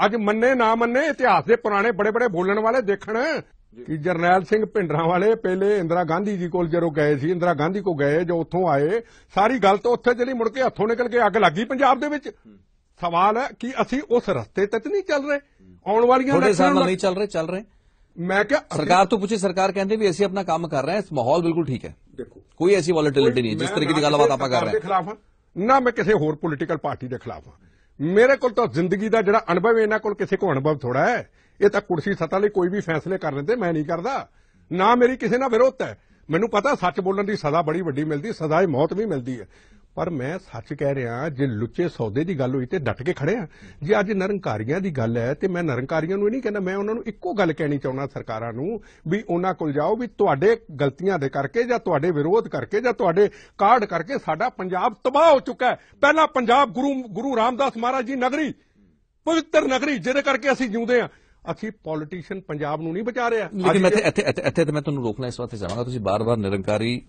ਅੱਜ ਮੰਨੇ ਨਾ ਮੰਨੇ ਇਤਿਹਾਸ ਦੇ ਪੁਰਾਣੇ ਬੜੇ ਬੜੇ ਬੋਲਣ ਵਾਲੇ ਦੇਖਣ ਕਿ ਜਰਨੈਲ ਸਿੰਘ ਪਿੰਡਰਾ ਵਾਲੇ ਪਹਿਲੇ ਇੰਦਰਾ ਗਾਂਧੀ ਜੀ ਕੋਲ ਜਦੋਂ ਗਏ ਸੀ ਇੰਦਰਾ ਗਾਂਧੀ ਕੋ ਗਏ ਜੋ ਉੱਥੋਂ ਆਏ ਸਾਰੀ ਗੱਲ ਤਾਂ ਉੱਥੇ ਜਿਹੜੀ ਮੁੜ ਕੇ ਹੱਥੋਂ ਨਿਕਲ ਕੇ ਅੱਗ ਲੱਗੀ ਪੰਜਾਬ ਦੇ ਵਿੱਚ ਸਵਾਲ ਹੈ ਕਿ ਅਸੀਂ ਉਸ ਰਸਤੇ ਤੇ ਨਹੀਂ ਚੱਲ ਰਹੇ ਆਉਣ ਵਾਲੀਆਂ ਨਹੀਂ ਚੱਲ ਰਹੇ ਚੱਲ ਰਹੇ ਮੈਂ ਕਿਹਾ ਸਰਕਾਰ ਤੋਂ ਪੁੱਛੀ ਸਰਕਾਰ ਕਹਿੰਦੇ ਵੀ ਅਸੀਂ ਆਪਣਾ ਕੰਮ ਕਰ ਰਹੇ ਹਾਂ ਇਸ ਮਾਹੌਲ ਬਿਲਕੁਲ ਠੀਕ ਹੈ ਦੇਖੋ ਕੋਈ ਐਸੀ ਵੋਲਟਿਲਿਟੀ ਨਹੀਂ ਜਿਸ ਤਰੀਕੇ ਦੀ ਗੱਲਬਾਤ ਆਪਾਂ ਕਰ ਰਹੇ ਹਾਂ ਨਾ ਮੈਂ ਕਿਸੇ ਹੋਰ ਪੋਲੀਟੀਕਲ ਪਾਰਟੀ ਦੇ ਖਿਲਾਫ ਹਾਂ ਮੇਰੇ ਕੋਲ ਤਾਂ ਜ਼ਿੰਦਗੀ ਦਾ ਜਿਹੜਾ ਅਨੁਭਵ ਇਹਨਾਂ ਕੋਲ ਕਿਸੇ ਕੋ ਅਨੁਭਵ ਥੋੜਾ ਹੈ ਇਹ ਤਾਂ ਕੁਰਸੀ ਸੱਤਾ ਲਈ ਕੋਈ ਵੀ ਫੈਸਲੇ ਕਰ ਲੈਂਦੇ ਮੈਂ ਨਹੀਂ ਕਰਦਾ ਨਾ ਮੇਰੀ ਕਿਸੇ ਨਾਲ ਵਿਰੋਧ ਹੈ ਮੈਨੂੰ ਪਤਾ ਸੱਚ ਬੋਲਣ ਦੀ ਸਜ਼ਾ ਬੜੀ ਵੱਡੀ ਮਿਲਦੀ ਸਜ਼ਾ ਹੀ ਮੌਤ ਵੀ ਮਿਲਦੀ ਹੈ ਪਰ ਮੈਂ ਸੱਚ ਕਹਿ ਰਿਹਾ ਜੇ ਲੁੱਚੇ ਸੌਦੇ ਦੀ ਗੱਲ ਹੋਈ ਤੇ ਡਟ ਕੇ ਖੜੇ ਆ ਜੇ ਅੱਜ ਨਰੰਕਾਰੀਆਂ ਦੀ ਗੱਲ ਹੈ ਤੇ ਮੈਂ ਨਰੰਕਾਰੀਆਂ ਨੂੰ ਇਹ ਨਹੀਂ ਕਹਿੰਦਾ ਮੈਂ ਉਹਨਾਂ ਨੂੰ ਇੱਕੋ ਗੱਲ ਕਹਿਣੀ ਚਾਹੁੰਦਾ ਸਰਕਾਰਾਂ ਨੂੰ ਵੀ ਉਹਨਾਂ ਕੋਲ ਜਾਓ ਵੀ ਤੁਹਾਡੇ ਗਲਤੀਆਂ ਦੇ ਕਰਕੇ ਜਾਂ ਤੁਹਾਡੇ ਵਿਰੋਧ ਕਰਕੇ ਜਾਂ ਤੁਹਾਡੇ ਕਾਰਡ ਕਰਕੇ ਸਾਡਾ ਪੰਜਾਬ ਤਬਾਹ ਹੋ ਚੁੱਕਾ ਹੈ ਪਹਿਲਾ ਪੰਜਾਬ ਗੁਰੂ ਗੁਰੂ ਰਾਮਦਾਸ ਮਹਾਰਾਜ ਜੀ ਨਗਰੀ ਪਵਿੱਤਰ ਨਗਰੀ ਜਿਹਦੇ ਕਰਕੇ ਅਸੀਂ ਜਿਉਂਦੇ ਆ ਅਸੀਂ ਪੋਲੀਟੀਸ਼ੀਅਨ ਪੰਜਾਬ ਨੂੰ ਨਹੀਂ ਬਚਾ ਰਿਹਾ ਲੇਕਿਨ ਮੈਂ ਇੱਥੇ ਇੱਥੇ ਤੇ ਮੈਂ ਤੁਹਾਨੂੰ ਰੋਕਣਾ ਇਸ ਵਾਸਤੇ ਚਾਹਾਂਗਾ ਤੁਸੀਂ ਬਾਰ-ਬਾਰ ਨਿਰੰਕਾਰੀ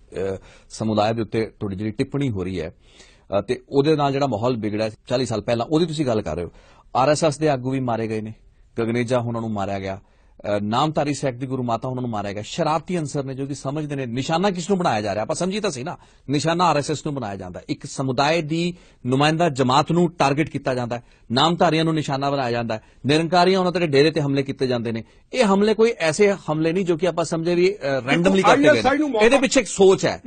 ਸਮੁਦਾਇ ਦੇ ਉੱਤੇ ਤੁਹਾਡੀ ਜਿਹੜੀ ਟਿੱਪਣੀ ਹੋ ਰਹੀ ਹੈ ਤੇ ਉਹਦੇ ਨਾਲ ਜਿਹੜਾ ਮਾਹੌਲ ਵਿਗੜਿਆ 40 ਸਾਲ ਪਹਿਲਾਂ ਉਹਦੀ ਤੁਸੀਂ ਗੱਲ ਕਰ ਰਹੇ ਹੋ ਆਰਐਸਐਸ ਦੇ ਆਗੂ ਵੀ ਮਾਰੇ ਗਏ ਨੇ ਗਗਨੇਜਾ ਉਹਨਾਂ ਨੂੰ ਮਾਰਿਆ ਗਿਆ ਨਾਮਤਾਰੀ ਸੈਕਟ ਦੀ ਗੁਰੂ ਮਾਤਾ ਉਹਨਾਂ ਨੂੰ ਮਾਰਿਆ ਗਿਆ ਸ਼ਰਾਰਤੀ ਅੰਸਰ ਨੇ ਜੋ ਕਿ ਸਮਝਦੇ ਨੇ ਨਿਸ਼ਾਨਾ ਕਿਸ ਨੂੰ ਬਣਾਇਆ ਜਾ ਰਿਹਾ ਆਪਾਂ ਸਮਝੀ ਤਾਂ ਸੀ ਨਾ ਨਿਸ਼ਾਨਾ ਆਰਐਸਐਸ ਨੂੰ ਬਣਾਇਆ ਜਾਂਦਾ ਇੱਕ ਸਮੁਦਾਇ ਦੀ ਨੁਮਾਇੰਦਾ ਜਮਾਤ ਨੂੰ ਟਾਰਗੇਟ ਕੀਤਾ ਜਾਂਦਾ ਹੈ ਨਾਮਧਾਰੀਆਂ ਨੂੰ ਨਿਸ਼ਾਨਾ ਬਣਾਇਆ ਜਾਂਦਾ ਹੈ ਨਿਰੰਕਾਰੀਆਂ ਉਹਨਾਂ ਤੇ ਡੇਰੇ ਤੇ ਹਮਲੇ ਕੀਤੇ ਜਾਂਦੇ ਨੇ ਇਹ ਹਮਲੇ ਕੋਈ ਐਸੇ ਹਮਲੇ ਨਹੀਂ ਜੋ ਕਿ ਆਪਾਂ ਸਮਝੇ ਵੀ ਰੈਂਡਮਲੀ ਕਰਦੇ ਗਏ ਇਹਦੇ ਪਿੱਛੇ ਇੱਕ ਸੋਚ ਹੈ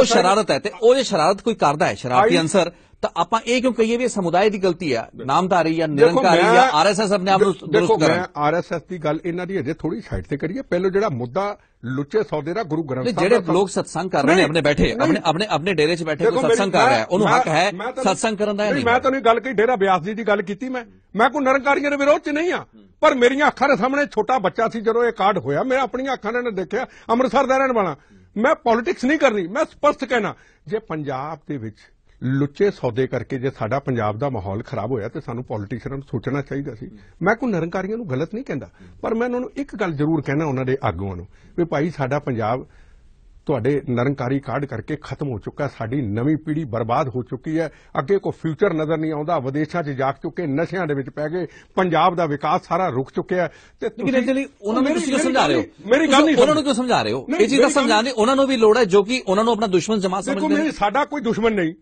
ਉਹ ਸ਼ਰਾਰਤ ਹੈ ਤੇ ਉਹ ਜੇ ਸ਼ਰਾਰਤ ਕੋਈ ਕਰਦਾ ਹੈ ਸ਼ਰਾਰਤੀ ਅੰਸਰ ਤਾਂ ਆਪਾਂ ਇਹ ਕਿਉਂ ਕਹੀਏ ਵੀ ਇਹ ਸਮੁਦਾਇ ਦੀ ਗਲਤੀ ਆ ਨਾਮਧਾਰੀ ਜਾਂ ਨਿਰੰਕਾਰੀ ਜਾਂ ਆਰਐਸਐਸ ਆਪਣੇ ਆਪ ਨੂੰ ਦੇਖੋ ਮੈਂ ਆਰਐਸਐਸ ਦੀ ਗੱਲ ਇਹਨਾਂ ਦੀ ਅਜੇ ਥੋੜੀ ਸਾਈਡ ਤੇ ਕਰੀਏ ਪਹਿਲੋ ਜਿਹੜਾ ਮੁੱਦਾ ਲੁੱਚੇ ਸੌਦੇ ਦਾ ਗੁਰੂ ਗ੍ਰੰਥ ਸਾਹਿਬ ਜਿਹੜੇ ਲੋਕ ਸਤਸੰਗ ਕਰ ਰਹੇ ਨੇ ਆਪਣੇ ਬੈਠੇ ਆਪਣੇ ਆਪਣੇ ਆਪਣੇ ਡੇਰੇ 'ਚ ਬੈਠੇ ਕੋ ਸਤਸੰਗ ਕਰ ਰਿਹਾ ਉਹਨੂੰ ਹੱਕ ਹੈ ਸਤਸੰਗ ਕਰਨ ਦਾ ਨਹੀਂ ਮੈਂ ਤਾਂ ਨਹੀਂ ਗੱਲ ਕਹੀ ਡੇਰਾ ਬਿਆਸ ਜੀ ਦੀ ਗੱਲ ਕੀਤੀ ਮੈਂ ਮੈਂ ਕੋਈ ਨਿਰੰਕਾਰੀਆਂ ਦੇ ਵਿਰੋਧ 'ਚ ਨਹੀਂ ਆ ਪਰ ਮੇਰੀਆਂ ਅੱਖਾਂ ਦੇ ਸਾਹਮਣੇ ਛੋਟਾ ਬੱਚਾ ਸੀ ਜਦੋਂ ਇਹ ਕਾਰਡ ਹੋਇਆ ਮੈਂ ਆਪਣੀਆਂ ਅੱਖਾਂ ਨਾਲ ਦੇਖਿਆ ਅੰਮ੍ਰਿਤਸਰ ਦਾ ਰਹਿਣ ਵਾਲਾ ਮੈਂ ਪੋਲਿਟਿਕਸ ਨਹੀਂ ਕਰਨੀ ਮੈਂ ਸਪਸ਼ਟ ਕਹਿਣਾ ਜੇ ਪੰਜਾਬ ਦੇ ਵਿੱਚ ਲੁੱਚੇ ਸੌਦੇ ਕਰਕੇ ਜੇ ਸਾਡਾ ਪੰਜਾਬ ਦਾ ਮਾਹੌਲ ਖਰਾਬ ਹੋਇਆ ਤੇ ਸਾਨੂੰ ਪੋਲੀਟੀਸ਼ੀਅਨਾਂ ਨੂੰ ਸੋਚਣਾ ਚਾਹੀਦਾ ਸੀ ਮੈਂ ਕੋਈ ਨਿਰੰਕਾਰੀਆਂ ਨੂੰ ਗਲਤ ਨਹੀਂ ਕਹਿੰਦਾ ਪਰ ਮੈਂ ਉਹਨਾਂ ਨੂੰ ਇੱਕ ਗੱਲ ਜ਼ਰੂਰ ਕਹਿਣਾ ਉਹਨਾਂ ਦੇ ਆਗੂਆਂ ਨੂੰ ਵੀ ਭਾਈ ਸਾਡਾ ਪੰਜਾਬ ਤੁਹਾਡੇ ਨਰਨਕਾਰੀ ਕਾਢ ਕਰਕੇ ਖਤਮ ਹੋ ਚੁੱਕਾ ਸਾਡੀ ਨਵੀਂ ਪੀੜ੍ਹੀ ਬਰਬਾਦ ਹੋ ਚੁੱਕੀ ਹੈ ਅੱਗੇ ਕੋ ਫਿਊਚਰ ਨਜ਼ਰ ਨਹੀਂ ਆਉਂਦਾ ਵਿਦੇਸ਼ਾਂ 'ਚ ਜਾ ਚੁੱਕੇ ਨਸ਼ਿਆਂ ਦੇ ਵਿੱਚ ਪੈ ਗਏ ਪੰਜਾਬ ਦਾ ਵਿਕਾਸ ਸਾਰਾ ਰੁਕ ਚੁੱਕਿਆ ਤੇ ਤੁਸੀਂ ਲਈ ਉਹਨਾਂ ਨੂੰ ਤੁਸੀਂ ਸਮਝਾ ਰਹੇ ਹੋ ਮੇਰੀ ਗੱਲ ਨਹੀਂ ਉਹਨਾਂ ਨੂੰ ਕਿਉਂ ਸਮਝਾ ਰਹੇ ਹੋ ਇਹ ਚੀਜ਼ ਤਾਂ ਸਮਝਾਉਣ ਉਹਨਾਂ ਨੂੰ ਵੀ ਲੋੜ ਹੈ ਜੋ ਕਿ ਉਹਨਾਂ ਨੂੰ ਆਪਣਾ ਦੁਸ਼ਮਣ ਜਮਾ ਸਮਝਦੇ ਨੇ ਸਾਡਾ ਕੋਈ ਦੁਸ਼ਮਣ ਨਹੀਂ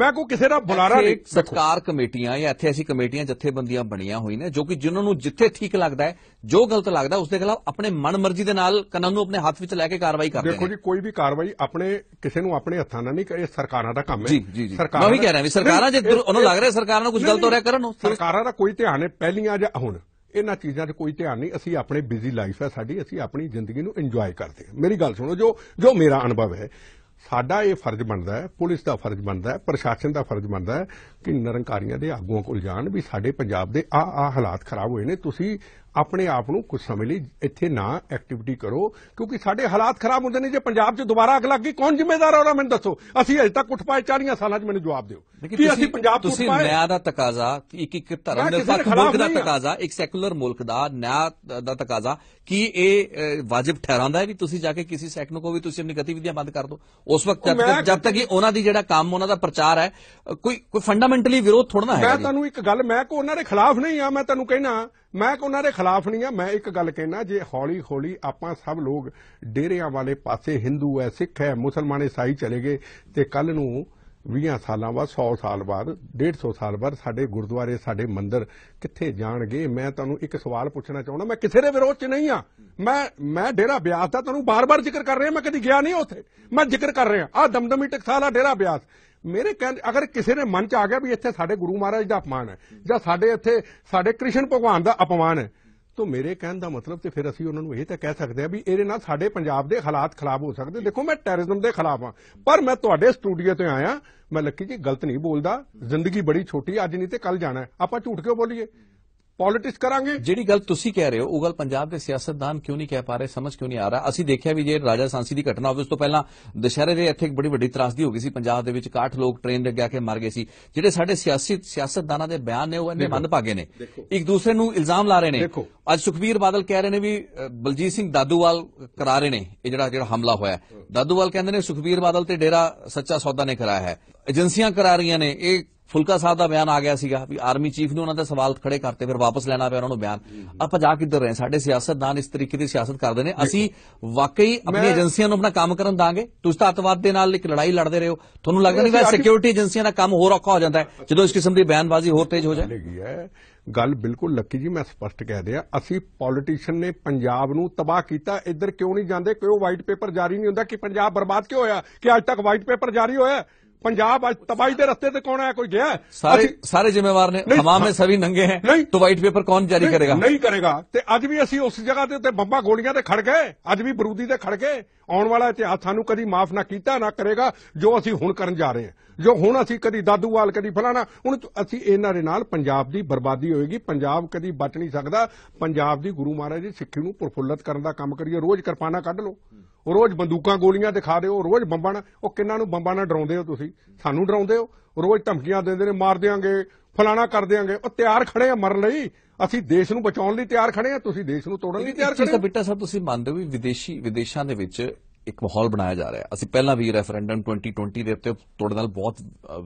ਮੈਂ ਕੋ ਕਿਸੇ ਦਾ ਬੁਲਾਰਾ ਨਹੀਂ ਸਰਕਾਰ ਕਮੇਟੀਆਂ ਜਾਂ ਇੱਥੇ ਅਸੀਂ ਕਮੇਟੀਆਂ ਜਥੇਬੰਦੀਆਂ ਬਣੀਆਂ ਹੋਈ ਨੇ ਜੋ ਕਿ ਜਿਨ੍ਹਾਂ ਨੂੰ ਜਿੱਥੇ ਠੀਕ ਲੱਗਦਾ ਹੈ ਜੋ ਗਲਤ ਲੱਗਦਾ ਉਸ ਦੇ ਖਿਲਾਫ ਆਪਣੇ ਮਨਮਰਜ਼ੀ ਦੇ ਨਾਲ ਕਾਨੂੰਨ ਨੂੰ ਆਪਣੇ ਹੱਥ ਵਿੱਚ ਲੈ ਕੇ ਕਾਰਵਾਈ ਕਰਦੇ ਨੇ ਦੇਖੋ ਜੀ ਕੋਈ ਵੀ ਕਾਰਵਾਈ ਆਪਣੇ ਕਿਸੇ ਨੂੰ ਆਪਣੇ ਹੱਥਾਂ ਨਾਲ ਨਹੀਂ ਕਰੇ ਸਰਕਾਰਾਂ ਦਾ ਕੰਮ ਹੈ ਜੀ ਜੀ ਮੈਂ ਵੀ ਕਹਿ ਰਿਹਾ ਵੀ ਸਰਕਾਰਾਂ ਜੇ ਉਹਨਾਂ ਲੱਗ ਰਿਹਾ ਸਰਕਾਰਾਂ ਨੂੰ ਕੁਝ ਗਲਤ ਹੋ ਰਿਹਾ ਕਰਨ ਸਰਕਾਰਾਂ ਦਾ ਕੋਈ ਧਿਆਨ ਹੈ ਪਹਿਲੀਆਂ ਜਾਂ ਹੁਣ ਇਹਨਾਂ ਚੀਜ਼ਾਂ 'ਚ ਕੋਈ ਧਿਆਨ ਨਹੀਂ ਅਸੀਂ ਆਪਣੇ ਬਿਜ਼ੀ ਲਾਈਫ ਹੈ ਸਾਡੀ ਅਸੀਂ ਆਪਣੀ ਜ਼ਿੰਦਗੀ ਨੂੰ ਇੰਜੋਏ ਕਰਦੇ ਹਾਂ ਮੇਰੀ ਗੱਲ ਸੁਣੋ ਜੋ ਜੋ ਮੇਰਾ ਅਨੁਭਵ ਹੈ ਸਾਡਾ ਇਹ ਫਰਜ਼ ਬਣਦਾ ਹੈ ਪੁਲਿਸ ਦਾ ਫਰਜ਼ ਬਣਦਾ ਹੈ ਪ੍ਰਸ਼ਾਸਨ ਦਾ ਫਰਜ਼ ਬਣਦਾ ਹੈ ਕਿ ਨਿਰੰਕਾਰੀਆਂ ਦੇ ਆਗੂਆਂ ਕੋਲ ਜਾਣ ਵੀ ਸਾਡੇ ਪੰਜਾਬ ਦੇ ਆ ਆ ਹਾਲਾਤ ਖਰਾਬ ਹੋਏ ਨੇ ਤੁਸੀਂ ਆਪਣੇ ਆਪ ਨੂੰ ਕੁਝ ਸਮੇਂ ਲਈ ਇੱਥੇ ਨਾ ਐਕਟੀਵਿਟੀ ਕਰੋ ਕਿਉਂਕਿ ਸਾਡੇ ਹਾਲਾਤ ਖਰਾਬ ਹੁੰਦੇ ਨੇ ਜੇ ਪੰਜਾਬ 'ਚ ਦੁਬਾਰਾ ਅਗ ਲੱਗ ਗਈ ਕੌਣ ਜ਼ਿੰਮੇਵਾਰ ਹੋਣਾ ਮੈਨੂੰ ਦੱਸੋ ਅਸੀਂ ਅਜੇ ਤੱਕ ਉੱਠ ਪਾਏ 40 ਸਾਲਾਂ 'ਚ ਮੈਨੂੰ ਜਵਾਬ ਦਿਓ ਕਿ ਅਸੀਂ ਪੰਜਾਬ ਤੋਂ ਤੁਸੀਂ ਨਿਆਂ ਦਾ ਤਕਾਜ਼ਾ ਇੱਕ ਇੱਕ ਧਰਮ ਦੇ ਸਾਥ ਮੁਲਕ ਦਾ ਤਕਾਜ਼ਾ ਇੱਕ ਸੈਕੂਲਰ ਮੁਲਕ ਦਾ ਨਿਆਂ ਦਾ ਤਕਾਜ਼ਾ ਕਿ ਇਹ ਵਾਜਿਬ ਠਹਿਰਾਉਂਦਾ ਹੈ ਵੀ ਤੁਸੀਂ ਜਾ ਕੇ ਕਿਸੇ ਸੈਕਟਰ ਕੋ ਵੀ ਤੁਸੀਂ ਆਪਣੀ ਗਤੀਵਿਧੀਆਂ ਬੰਦ ਕਰ ਦਿਓ ਉਸ ਵਕਤ ਜਦ ਤੱਕ ਜਦ ਤੱਕ ਕਿ ਉਹਨਾਂ ਦੀ ਜਿਹੜਾ ਕੰਮ ਉਹਨਾਂ ਦਾ ਪ੍ਰਚਾਰ ਹੈ ਕੋਈ ਕੋਈ ਫੰਡਾਮੈਂਟਲੀ ਵਿਰੋਧ ਥੋੜਾ ਨਾ ਹੈ ਮੈਂ ਤੁਹਾਨੂੰ ਇੱਕ ਗੱਲ ਮੈਂ ਕੋ ਉਹਨਾਂ ਦੇ ਖਿਲਾਫ ਨਹੀਂ ਆ ਮੈਂ ਤੁਹਾਨੂੰ ਕਹਿਣਾ ਮੈਂ ਕਿ ਉਹਨਾਂ ਦੇ ਖਿਲਾਫ ਨਹੀਂ ਆ ਮੈਂ ਇੱਕ ਗੱਲ ਕਹਿਣਾ ਜੇ ਹੌਲੀ ਹੌਲੀ ਆਪਾਂ ਸਭ ਲੋਕ ਡੇਰਿਆਂ ਵਾਲੇ ਪਾਸੇ Hindu ਹੈ ਸਿੱਖ ਹੈ ਮੁਸਲਮਾਨ ਸਾਈ ਚਲੇ ਗਏ ਤੇ ਕੱਲ ਨੂੰ 20 ਸਾਲਾਂ ਬਾਅਦ 100 ਸਾਲ ਬਾਅਦ 150 ਸਾਲ ਬਾਅਦ ਸਾਡੇ ਗੁਰਦੁਆਰੇ ਸਾਡੇ ਮੰਦਿਰ ਕਿੱਥੇ ਜਾਣਗੇ ਮੈਂ ਤੁਹਾਨੂੰ ਇੱਕ ਸਵਾਲ ਪੁੱਛਣਾ ਚਾਹੁੰਦਾ ਮੈਂ ਕਿਸੇ ਦੇ ਵਿਰੋਧ 'ਚ ਨਹੀਂ ਆ ਮੈਂ ਮੈਂ ਡੇਰਾ ਬਿਆਸ ਦਾ ਤੁਹਾਨੂੰ ਬਾਰ-ਬਾਰ ਜ਼ਿਕਰ ਕਰ ਰਿਹਾ ਮੈਂ ਕਦੀ ਗਿਆ ਨਹੀਂ ਉੱਥੇ ਮੈਂ ਜ਼ਿਕਰ ਕਰ ਰਿਹਾ ਆ ਦਮਦਮੀ ਟਕਸਾਲਾ ਡੇਰਾ ਬਿਆਸ ਮੇਰੇ ਕਹਿਣ ਅਗਰ ਕਿਸੇ ਨੇ ਮਨ ਚ ਆ ਗਿਆ ਵੀ ਇੱਥੇ ਸਾਡੇ ਗੁਰੂ ਮਹਾਰਾਜ ਦਾ ਅਪਮਾਨ ਹੈ ਜਾਂ ਸਾਡੇ ਇੱਥੇ ਸਾਡੇ ਕ੍ਰਿਸ਼ਨ ਭਗਵਾਨ ਦਾ ਅਪਮਾਨ ਹੈ ਤਾਂ ਮੇਰੇ ਕਹਿਣ ਦਾ ਮਤਲਬ ਤੇ ਫਿਰ ਅਸੀਂ ਉਹਨਾਂ ਨੂੰ ਇਹ ਤਾਂ ਕਹਿ ਸਕਦੇ ਆ ਵੀ ਇਹਦੇ ਨਾਲ ਸਾਡੇ ਪੰਜਾਬ ਦੇ ਹਾਲਾਤ ਖਰਾਬ ਹੋ ਸਕਦੇ ਦੇਖੋ ਮੈਂ ਟੈਰਰਿਜ਼ਮ ਦੇ ਖਿਲਾਫ ਆ ਪਰ ਮੈਂ ਤੁਹਾਡੇ ਸਟੂਡੀਓ ਤੇ ਆਇਆ ਮੈਂ ਲੱਕੀ ਜੀ ਗਲਤ ਨਹੀਂ ਬੋਲਦਾ ਜ਼ਿੰਦਗੀ ਬੜੀ ਛੋਟੀ ਅੱਜ ਨਹੀਂ ਤੇ ਕੱਲ ਜਾਣਾ ਆਪਾਂ ਝੂਠ ਕਿਉਂ ਬੋਲੀਏ ਪੋਲਿਟਿਕਸ ਕਰਾਂਗੇ ਜਿਹੜੀ ਗੱਲ ਤੁਸੀਂ ਕਹਿ ਰਹੇ ਹੋ ਉਹ ਗੱਲ ਪੰਜਾਬ ਦੇ ਸਿਆਸਤਦਾਨ ਕਿਉਂ ਨਹੀਂ ਕਹਿ ਪਾ ਰਹੇ ਸਮਝ ਕਿਉਂ ਨਹੀਂ ਆ ਰਹਾ ਅਸੀਂ ਦੇਖਿਆ ਵੀ ਜੇ ਰਾਜਾ ਸਾਂਸੀ ਦੀ ਘਟਨਾ ਹੋਵੇ ਉਸ ਤੋਂ ਪਹਿਲਾਂ ਦਸ਼ਹਿਰੇ ਦੇ ਇੱਥੇ ਇੱਕ ਬੜੀ ਵੱਡੀ ਤਰਾਸਦੀ ਹੋ ਗਈ ਸੀ ਪੰਜਾਬ ਦੇ ਵਿੱਚ 61 ਲੋਕ ਟ੍ਰੇਨ ਦੇ ਕੇ ਮਰ ਗਏ ਸੀ ਜਿਹੜੇ ਸਾਡੇ ਸਿਆਸੀ ਸਿਆਸਤਦਾਨਾਂ ਦੇ ਬਿਆਨ ਨੇ ਉਹ ਇੰਨੇ ਭਾਗੇ ਨੇ ਇੱਕ ਦੂਸਰੇ ਨੂੰ ਇਲਜ਼ਾਮ ਲਾ ਰਹੇ ਨੇ ਅੱਜ ਸੁਖਬੀਰ ਬਾਦਲ ਕਹਿ ਰਹੇ ਨੇ ਵੀ ਬਲਜੀਤ ਸਿੰਘ ਦਾਦੂਵਾਲ ਕਰਾ ਰਹੇ ਨੇ ਇਹ ਜਿਹੜਾ ਜਿਹੜਾ ਹਮਲਾ ਹੋਇਆ ਦਾਦੂਵਾਲ ਕਹਿੰਦੇ ਨੇ ਸੁਖਬੀਰ ਬਾਦਲ ਤੇ ਡੇਰਾ ਸੱਚਾ ਸੌਦਾ ਨੇ ਕਰਾਇਆ ਹੈ ਏਜੰਸੀਆਂ ਕਰਾ ਰਹੀਆਂ ਨੇ ਇਹ ਫੁਲਕਾ ਸਾਹਿਬ ਦਾ ਬਿਆਨ ਆ ਗਿਆ ਸੀਗਾ ਵੀ ਆਰਮੀ ਚੀਫ ਨੂੰ ਉਹਨਾਂ ਦੇ ਸਵਾਲ ਖੜੇ ਕਰਤੇ ਫਿਰ ਵਾਪਸ ਲੈਣਾ ਪਿਆ ਉਹਨਾਂ ਨੂੰ ਬਿਆਨ ਆਪਾਂ ਜਾ ਕਿੱਧਰ ਰਹੇ ਸਾਡੇ ਸਿਆਸਤਦਾਨ ਇਸ ਤਰੀਕੇ ਦੀ ਸਿਆਸਤ ਕਰਦੇ ਨੇ ਅਸੀਂ ਵਾਕਈ ਆਪਣੀ ਏਜੰਸੀਆਂ ਨੂੰ ਆਪਣਾ ਕੰਮ ਕਰਨ ਦਾਂਗੇ ਤੁਸੀਂ ਤਾਂ ਅਤਵਾਦ ਦੇ ਨਾਲ ਇੱਕ ਲੜਾਈ ਲੜਦੇ ਰਹੇ ਹੋ ਤੁਹਾਨੂੰ ਲੱਗਦਾ ਨਹੀਂ ਵੈ ਸਿਕਿਉਰਿਟੀ ਏਜੰਸੀਆਂ ਦਾ ਕੰਮ ਹੋਰ ਔਖਾ ਹੋ ਜਾਂਦਾ ਹੈ ਜਦੋਂ ਇਸ ਕਿਸਮ ਦੀ ਬਿਆਨਬਾਜ਼ੀ ਹੋਰ ਤੇਜ਼ ਹੋ ਜਾਏ ਗੱਲ ਬਿਲਕੁਲ ਲੱਕੀ ਜੀ ਮੈਂ ਸਪਸ਼ਟ ਕਹਿ ਦਿਆ ਅਸੀਂ ਪੋਲਿਟਿਸ਼ੀਅਨ ਨੇ ਪੰਜਾਬ ਨੂੰ ਤਬਾਹ ਕੀਤਾ ਇੱਧਰ ਕਿਉਂ ਨਹੀਂ ਜਾਂਦੇ ਕਿਉਂ ਵਾਈਟ ਪੇਪਰ ਜਾਰੀ ਨਹੀਂ ਹੁੰਦਾ ਕਿ ਪੰਜਾਬ ਬਰਬਾਦ ਕਿਉਂ ਹੋਇਆ ਕਿ ਅੱਜ ਤੱਕ ਵਾਈਟ ਪੇਪਰ ਜਾਰੀ ਹੋਇਆ ਪੰਜਾਬ ਅੱਜ ਤਬਾਈ ਦੇ ਰਸਤੇ ਤੇ ਕੌਣ ਆਇਆ ਕੋਈ ਗਿਆ ਸਾਰੇ ਸਾਰੇ ਜ਼ਿੰਮੇਵਾਰ ਨੇ ਹਮਾਮ ਮੇ ਸਭੀ ਨੰਗੇ ਹੈ ਤੋ ਵਾਈਟ ਪੇਪਰ ਕੌਣ ਜਾਰੀ ਕਰੇਗਾ ਨਹੀਂ ਕਰੇਗਾ ਤੇ ਅੱਜ ਵੀ ਅਸੀਂ ਉਸ ਜਗ੍ਹਾ ਤੇ ਉੱਤੇ ਬੰਬਾ ਗੋਲੀਆਂ ਤੇ ਖੜ ਗਏ ਅੱਜ ਵੀ ਬਰੂਦੀ ਤੇ ਖੜ ਗਏ ਆਉਣ ਵਾਲਾ ਇਤਿਹਾਸ ਸਾਨੂੰ ਕਦੀ ਮਾਫ ਨਾ ਕੀਤਾ ਨਾ ਕਰੇਗਾ ਜੋ ਅਸੀਂ ਹੁਣ ਕਰਨ ਜਾ ਰਹੇ ਹਾਂ ਜੋ ਹੁਣ ਅਸੀਂ ਕਦੀ ਦਾਦੂਵਾਲ ਕਦੀ ਫਲਾਣਾ ਹੁਣ ਅਸੀਂ ਇਹਨਾਂ ਦੇ ਨਾਲ ਪੰਜਾਬ ਦੀ ਬਰਬਾਦੀ ਹੋਏਗੀ ਪੰਜਾਬ ਕਦੀ ਬਚ ਨਹੀਂ ਸਕਦਾ ਪੰਜਾਬ ਦੀ ਗੁਰੂ ਮਹਾਰਾਜ ਦੀ ਸਿੱਖੀ ਨੂੰ ਪਰਫੁੱਲਤ ਕਰਨ ਦਾ ਕੰਮ ਕਰੀਏ ਰੋਜ਼ ਕਿਰਪਾਨਾ ਕੱਢ ਲਓ ਰੋਜ਼ ਬੰਦੂਕਾਂ ਗੋਲੀਆਂ ਦਿਖਾ ਦਿਓ ਰੋਜ਼ ਬੰਬਾਂ ਉਹ ਕਿੰਨਾਂ ਨੂੰ ਬੰਬਾਂ ਨਾਲ ਡਰਾਉਂਦੇ ਹੋ ਤੁਸੀਂ ਸਾਨੂੰ ਡਰਾਉਂਦੇ ਹੋ ਰੋਜ਼ ਧਮਕੀਆਂ ਦਿੰਦੇ ਨੇ ਮਾਰ ਦੇਾਂਗੇ ਫਲਾਣਾ ਕਰ ਦੇਾਂਗੇ ਉਹ ਤਿਆਰ ਖੜੇ ਆ ਮਰਨ ਲਈ ਅਸੀਂ ਦੇਸ਼ ਨੂੰ ਬਚਾਉਣ ਲਈ ਤਿਆਰ ਖੜੇ ਆ ਤੁਸੀਂ ਦੇਸ਼ ਨੂੰ ਤੋੜਨ ਲਈ ਤਿਆਰ ਖੜੇ ਹੋ ਬਿੱਟਾ ਸਾਹਿਬ ਤੁਸੀਂ ਮੰਨਦੇ ਹੋ ਵੀ ਵਿਦੇਸ਼ੀ ਵਿਦੇਸ਼ਾਂ ਦੇ ਵਿੱਚ ਇੱਕ ਮਾਹੌਲ ਬਣਾਇਆ ਜਾ ਰਿਹਾ ਅਸੀਂ ਪਹਿਲਾਂ ਵੀ ਰੈਫਰੈਂਡਮ 2020 ਦੇ ਉੱਤੇ ਤੁਹਾਡੇ ਨਾਲ ਬਹੁਤ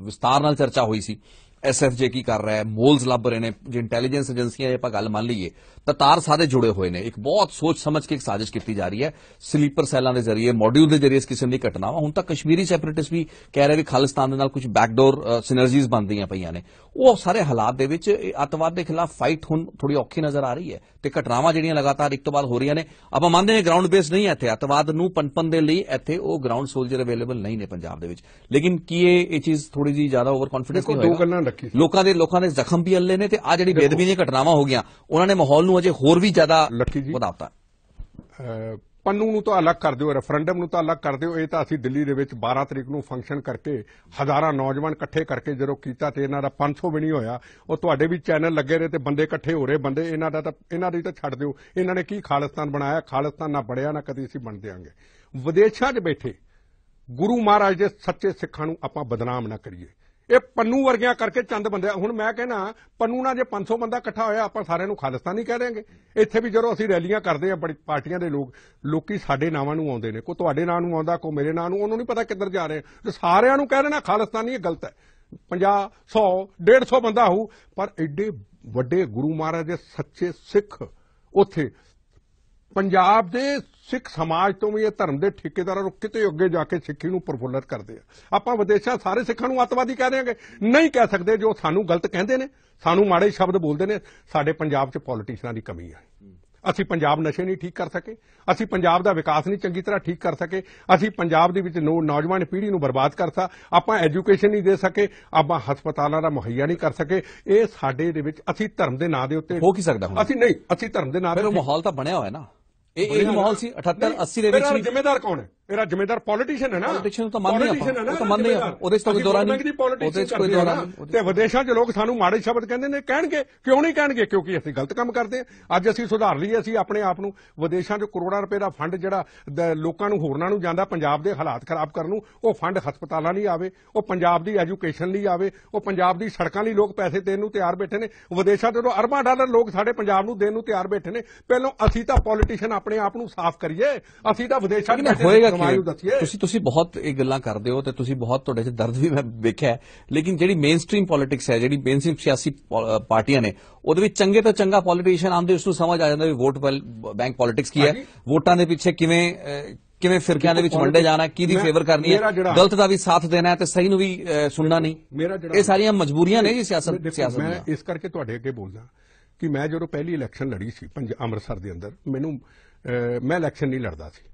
ਵਿਸਤਾਰ ਨਾਲ ਚਰਚਾ ਹੋਈ ਸੀ ਐਸਐਫਜੇ ਕੀ ਕਰ ਰਿਹਾ ਹੈ ਮੋਲਸ ਲੱਭ ਰਹੇ ਨੇ ਜੇ ਇੰਟੈਲੀਜੈਂਸ ਏਜੰਸੀਆਂ ਇਹ ਆਪਾਂ ਗੱਲ ਮੰਨ ਲਈਏ ਤਾਂ ਤਾਰ ਸਾਰੇ ਜੁੜੇ ਹੋਏ ਨੇ ਇੱਕ ਬਹੁਤ ਸੋਚ ਸਮਝ ਕੇ ਇੱਕ ਸਾਜ਼ਿਸ਼ ਕੀਤੀ ਜਾ ਰਹੀ ਹੈ ਸਲੀਪਰ ਸੈੱਲਾਂ ਦੇ ਜ਼ਰੀਏ ਮੋਡਿਊਲ ਦੇ ਜ਼ਰੀਏ ਇਸ ਕਿਸਮ ਦੀ ਘਟਨਾਵਾਂ ਹੁਣ ਤੱਕ ਕਸ਼ਮੀਰੀ ਸੈਪਰੇਟਿਸਟ ਵੀ ਕਹਿ ਰਹੇ ਵੀ ਖਾਲਿਸਤਾਨ ਦੇ ਨਾਲ ਕੁਝ ਬੈਕਡੋਰ ਸਿਨਰਜੀਜ਼ ਬਣਦੀਆਂ ਪਈਆਂ ਨੇ ਉਹ ਸਾਰੇ ਹਾਲਾਤ ਦੇ ਵਿੱਚ ਅਤਵਾਦ ਦੇ ਖਿਲਾਫ ਫਾਈਟ ਹੁਣ ਥੋੜੀ ਔਖੀ ਨਜ਼ਰ ਆ ਰਹੀ ਹੈ ਤੇ ਘਟਨਾਵਾਂ ਜਿਹੜੀਆਂ ਲਗਾਤਾਰ ਇੱਕ ਤੋਂ ਬਾਅਦ ਹੋ ਰਹੀਆਂ ਨੇ ਆਪਾਂ ਮੰਨਦੇ ਹਾਂ ਗਰਾਊਂਡ ਬੇਸ ਨਹੀਂ ਹੈ ਇੱਥੇ ਅਤਵਾਦ ਨੂੰ ਪਨਪਨ ਦੇ ਲਈ ਇੱਥੇ ਉਹ ਗਰਾਊਂਡ ਸੋਲਜਰ ਅਵੇਲੇਬਲ ਨਹੀਂ ਨੇ ਪੰਜਾਬ ਦੇ ਵਿੱਚ ਲੇਕਿਨ ਕੀ ਇਹ ਚੀਜ਼ ਥੋੜੀ ਜੀ ਜ਼ਿਆਦਾ ਓਵਰ ਕੌਨਫੀਡੈਂਸ ਨਹੀਂ ਹੋਏਗਾ ਰੱਖੀ ਲੋਕਾਂ ਦੇ ਲੋਕਾਂ ਦੇ ਜ਼ਖਮ ਵੀ ਅੱਲੇ ਨੇ ਤੇ ਆ ਜਿਹੜੀ ਬੇਦਬੀ ਦੀਆਂ ਘਟਨਾਵਾਂ ਹੋ ਗਈਆਂ ਉਹਨਾਂ ਨੇ ਮਾਹੌਲ ਨੂੰ ਅਜੇ ਹੋਰ ਵੀ ਜ਼ਿਆਦਾ ਵਧਾਤਾ ਪੰਨੂ ਨੂੰ ਤਾਂ ਅਲੱਗ ਕਰ ਦਿਓ ਰੈਫਰੈਂਡਮ ਨੂੰ ਤਾਂ ਅਲੱਗ ਕਰ ਦਿਓ ਇਹ ਤਾਂ ਅਸੀਂ ਦਿੱਲੀ ਦੇ ਵਿੱਚ 12 ਤਰੀਕ ਨੂੰ ਫੰਕਸ਼ਨ ਕਰਕੇ ਹਜ਼ਾਰਾਂ ਨੌਜਵਾਨ ਇਕੱਠੇ ਕਰਕੇ ਜਦੋਂ ਕੀਤਾ ਤੇ ਇਹਨਾਂ ਦਾ 500 ਵੀ ਨਹੀਂ ਹੋਇਆ ਉਹ ਤੁਹਾਡੇ ਵੀ ਚੈਨਲ ਲੱਗੇ ਰਹੇ ਤੇ ਬੰਦੇ ਇਕੱਠੇ ਹੋ ਰਹੇ ਬੰਦੇ ਇਹਨਾਂ ਦਾ ਤਾਂ ਇਹਨਾਂ ਦੀ ਤਾਂ ਛੱਡ ਦਿਓ ਇਹਨਾਂ ਨੇ ਕੀ ਖਾਲਿਸਤਾਨ ਬਣਾਇਆ ਖਾਲਿਸਤਾਨ ਨਾ ਬੜਿਆ ਨਾ ਕਦੀ ਅਸੀਂ ਬਣ ਦੇਾਂਗੇ ਵਿਦੇਸ਼ਾਂ 'ਚ ਬੈਠੇ ਗੁਰੂ ਮਹਾਰਾਜ ਦੇ ਸੱਚੇ ਸਿੱਖਾਂ ਨੂੰ ਆਪਾਂ ਬਦਨਾਮ ਨਾ ਕਰੀਏ ਇਹ ਪੰਨੂ ਵਰਗਿਆਂ ਕਰਕੇ ਚੰਦ ਬੰਦੇ ਹੁਣ ਮੈਂ ਕਹਿੰਦਾ ਪੰਨੂ ਨਾਲ ਜੇ 500 ਬੰਦਾ ਇਕੱਠਾ ਹੋਇਆ ਆਪਾਂ ਸਾਰਿਆਂ ਨੂੰ ਖਾਲਿਸਤਾਨੀ ਕਹਿ ਦੇਾਂਗੇ ਇੱਥੇ ਵੀ ਜਦੋਂ ਅਸੀਂ ਰੈਲੀਆਂ ਕਰਦੇ ਆ ਬੜੀ ਪਾਰਟੀਆਂ ਦੇ ਲੋਕ ਲੋਕੀ ਸਾਡੇ ਨਾਵਾਂ ਨੂੰ ਆਉਂਦੇ ਨੇ ਕੋ ਤੁਹਾਡੇ ਨਾਂ ਨੂੰ ਆਉਂਦਾ ਕੋ ਮੇਰੇ ਨਾਂ ਨੂੰ ਉਹਨੂੰ ਨਹੀਂ ਪਤਾ ਕਿੱਧਰ ਜਾ ਰਹੇ ਤੇ ਸਾਰਿਆਂ ਨੂੰ ਕਹਿ ਦੇਣਾ ਖਾਲਿਸਤਾਨੀ ਇਹ ਗਲਤ ਹੈ 50 100 150 ਬੰਦਾ ਹੋ ਪਰ ਐਡੇ ਵੱਡੇ ਗੁਰੂ ਮਹਾਰਾਜ ਦੇ ਸੱਚੇ ਸਿੱਖ ਉੱਥੇ ਪੰਜਾਬ ਦੇ ਸਿੱਖ ਸਮਾਜ ਤੋਂ ਵੀ ਇਹ ਧਰਮ ਦੇ ਠੇਕੇਦਾਰਾਂ ਨੂੰ ਕਿਤੇ ਅੱਗੇ ਜਾ ਕੇ ਸਿੱਖੀ ਨੂੰ ਪ੍ਰਫੁੱਲਤ ਕਰਦੇ ਆ ਆਪਾਂ ਵਿਦੇਸ਼ਾਂ ਸਾਰੇ ਸਿੱਖਾਂ ਨੂੰ ਅੱਤਵਾਦੀ ਕਹਿ ਦੇਾਂਗੇ ਨਹੀਂ ਕਹਿ ਸਕਦੇ ਜੋ ਸਾਨੂੰ ਗਲਤ ਕਹਿੰਦੇ ਨੇ ਸਾਨੂੰ ਮਾੜੇ ਸ਼ਬਦ ਬੋਲਦੇ ਨੇ ਸਾਡੇ ਪੰਜਾਬ 'ਚ ਪੋਲੀਟੀਸ਼ੀਅਨਾਂ ਦੀ ਕਮੀ ਆ ਅਸੀਂ ਪੰਜਾਬ ਨਸ਼ੇ ਨਹੀਂ ਠੀਕ ਕਰ ਸਕੇ ਅਸੀਂ ਪੰਜਾਬ ਦਾ ਵਿਕਾਸ ਨਹੀਂ ਚੰਗੀ ਤਰ੍ਹਾਂ ਠੀਕ ਕਰ ਸਕੇ ਅਸੀਂ ਪੰਜਾਬ ਦੇ ਵਿੱਚ ਨੌਜਵਾਨ ਪੀੜ੍ਹੀ ਨੂੰ ਬਰਬਾਦ ਕਰਤਾ ਆਪਾਂ ਐਜੂਕੇਸ਼ਨ ਨਹੀਂ ਦੇ ਸਕੇ ਆਪਾਂ ਹਸਪਤਾਲਾਂ ਦਾ ਮੁਹੱਈਆ ਨਹੀਂ ਕਰ ਸਕੇ ਇਹ ਸਾਡੇ ਦੇ ਵਿੱਚ ਅਸੀਂ ਧਰਮ ਦੇ ਨਾਂ ਦੇ ਉੱਤੇ ਹੋ ਕੀ ਸਕਦਾ ਅਸੀਂ ਨਹੀਂ ਅਸੀਂ ਧਰਮ ਦੇ ਨਾਂ ਦੇ ਮਾਹੌਲ ਤਾਂ ਬਣਿਆ ਹੋਇਆ ਨਾ ਇਹ ਇਹ ਮਾਹੌਲ ਸੀ 78 80 ਦੇ ਵਿੱਚ ਜ਼ਿੰਮੇਦਾਰ ਕੌਣ ਹੈ ਮੇਰਾ ਜ਼ਿੰਮੇਦਾਰ ਪੋਲੀਟੀਸ਼ੀਅਨ ਹੈ ਨਾ ਪੋਲੀਟੀਸ਼ੀਅਨ ਤਾਂ ਮੰਨਦੇ ਆਪਾਂ ਉਹ ਤਾਂ ਮੰਨਦੇ ਆ ਉਹਦੇ ਚ ਦੌਰਾਨ ਕੋਈ ਨਹੀਂ ਉਹਦੇ ਚ ਕੋਈ ਨਹੀਂ ਤੇ ਵਿਦੇਸ਼ਾਂ 'ਚ ਲੋਕ ਸਾਨੂੰ ਮਾੜੇ ਸ਼ਬਦ ਕਹਿੰਦੇ ਨੇ ਕਹਿਣਗੇ ਕਿਉਂ ਨਹੀਂ ਕਹਿਣਗੇ ਕਿਉਂਕਿ ਅਸੀਂ ਗਲਤ ਕੰਮ ਕਰਦੇ ਆ ਅੱਜ ਅਸੀਂ ਸੁਧਾਰ ਲਈਏ ਅਸੀਂ ਆਪਣੇ ਆਪ ਨੂੰ ਵਿਦੇਸ਼ਾਂ 'ਚ ਕਰੋੜਾਂ ਰੁਪਏ ਦਾ ਫੰਡ ਜਿਹੜਾ ਲੋਕਾਂ ਨੂੰ ਹੋਰਨਾਂ ਨੂੰ ਜਾਂਦਾ ਪੰਜਾਬ ਦੇ ਹਾਲਾਤ ਖਰਾਬ ਕਰਨ ਨੂੰ ਉਹ ਫੰਡ ਹਸਪਤਾਲਾਂ ਲਈ ਆਵੇ ਉਹ ਪੰਜਾਬ ਦੀ ਐਜੂਕੇਸ਼ਨ ਲਈ ਆਵੇ ਉਹ ਪੰਜਾਬ ਦੀ ਸੜਕਾਂ ਲਈ ਲੋਕ ਪੈਸੇ ਦੇਣ ਨੂੰ ਤਿਆਰ ਬੈਠੇ ਨੇ ਵਿਦੇਸ਼ਾਂ 'ਚ ਤੋਂ ਅਰਬਾਂ ਡਾਲਰ ਲੋਕ ਸਾਡੇ ਪੰਜਾਬ ਨੂੰ ਦੇਣ ਨੂੰ ਤਿਆਰ ਬੈਠੇ ਨੇ ਪਹਿਲਾਂ ਅਸੀਂ ਤਾਂ ਪੋਲੀਟੀਸ਼ੀਅਨ ਆਪਣੇ ਆਪ ਨੂੰ ਸਾਫ਼ ਕਰੀਏ ਅਸੀਂ ਤਾਂ ਵਿਦੇਸ਼ਾਂ 'ਚ ਹੋਏਗਾ ਤੁਸੀਂ ਤੁਸੀਂ ਬਹੁਤ ਇਹ ਗੱਲਾਂ ਕਰਦੇ ਹੋ ਤੇ ਤੁਸੀਂ ਬਹੁਤ ਤੁਹਾਡੇ 'ਚ ਦਰਦ ਵੀ ਮੈਂ ਵੇਖਿਆ ਲੇਕਿਨ ਜਿਹੜੀ ਮੇਨ ਸਟ੍ਰੀਮ ਪੋਲਿਟਿਕਸ ਹੈ ਜਿਹੜੀ ਮੇਨ ਸਟ੍ਰੀਮ ਸਿਆਸੀ ਪਾਰਟੀਆਂ ਨੇ ਉਹਦੇ ਵਿੱਚ ਚੰਗੇ ਤੋਂ ਚੰਗਾ ਪੋਲਿਟਿਸ਼ੀਅਨ ਆਉਂਦੇ ਉਸ ਨੂੰ ਸਮਝ ਆ ਜਾਂਦਾ ਵੀ ਵੋਟ ਬੈਂਕ ਪੋਲਿਟਿਕਸ ਕੀ ਹੈ ਵੋਟਾਂ ਦੇ ਪਿੱਛੇ ਕਿਵੇਂ ਕਿਵੇਂ ਫਿਰਕਿਆਂ ਦੇ ਵਿੱਚ ਵੰਡੇ ਜਾਣਾ ਕਿਹਦੀ ਫੇਵਰ ਕਰਨੀ ਹੈ ਗਲਤ ਦਾ ਵੀ ਸਾਥ ਦੇਣਾ ਹੈ ਤੇ ਸਹੀ ਨੂੰ ਵੀ ਸੁਣਨਾ ਨਹੀਂ ਇਹ ਸਾਰੀਆਂ ਮਜਬੂਰੀਆਂ ਨੇ ਜੀ ਸਿਆਸਤ ਸਿਆਸਤ ਮੈਂ ਇਸ ਕਰਕੇ ਤੁਹਾਡੇ ਅੱਗੇ ਬੋਲਦਾ ਕਿ ਮੈਂ ਜਦੋਂ ਪਹਿਲੀ ਇਲੈਕਸ਼ਨ ਲੜੀ ਸੀ ਅੰਮ੍ਰਿਤਸਰ ਦੇ ਅੰਦਰ ਮੈਨੂੰ ਮੈਂ ਇਲੈਕਸ਼ਨ ਨਹੀਂ ਲੜਦਾ ਸੀ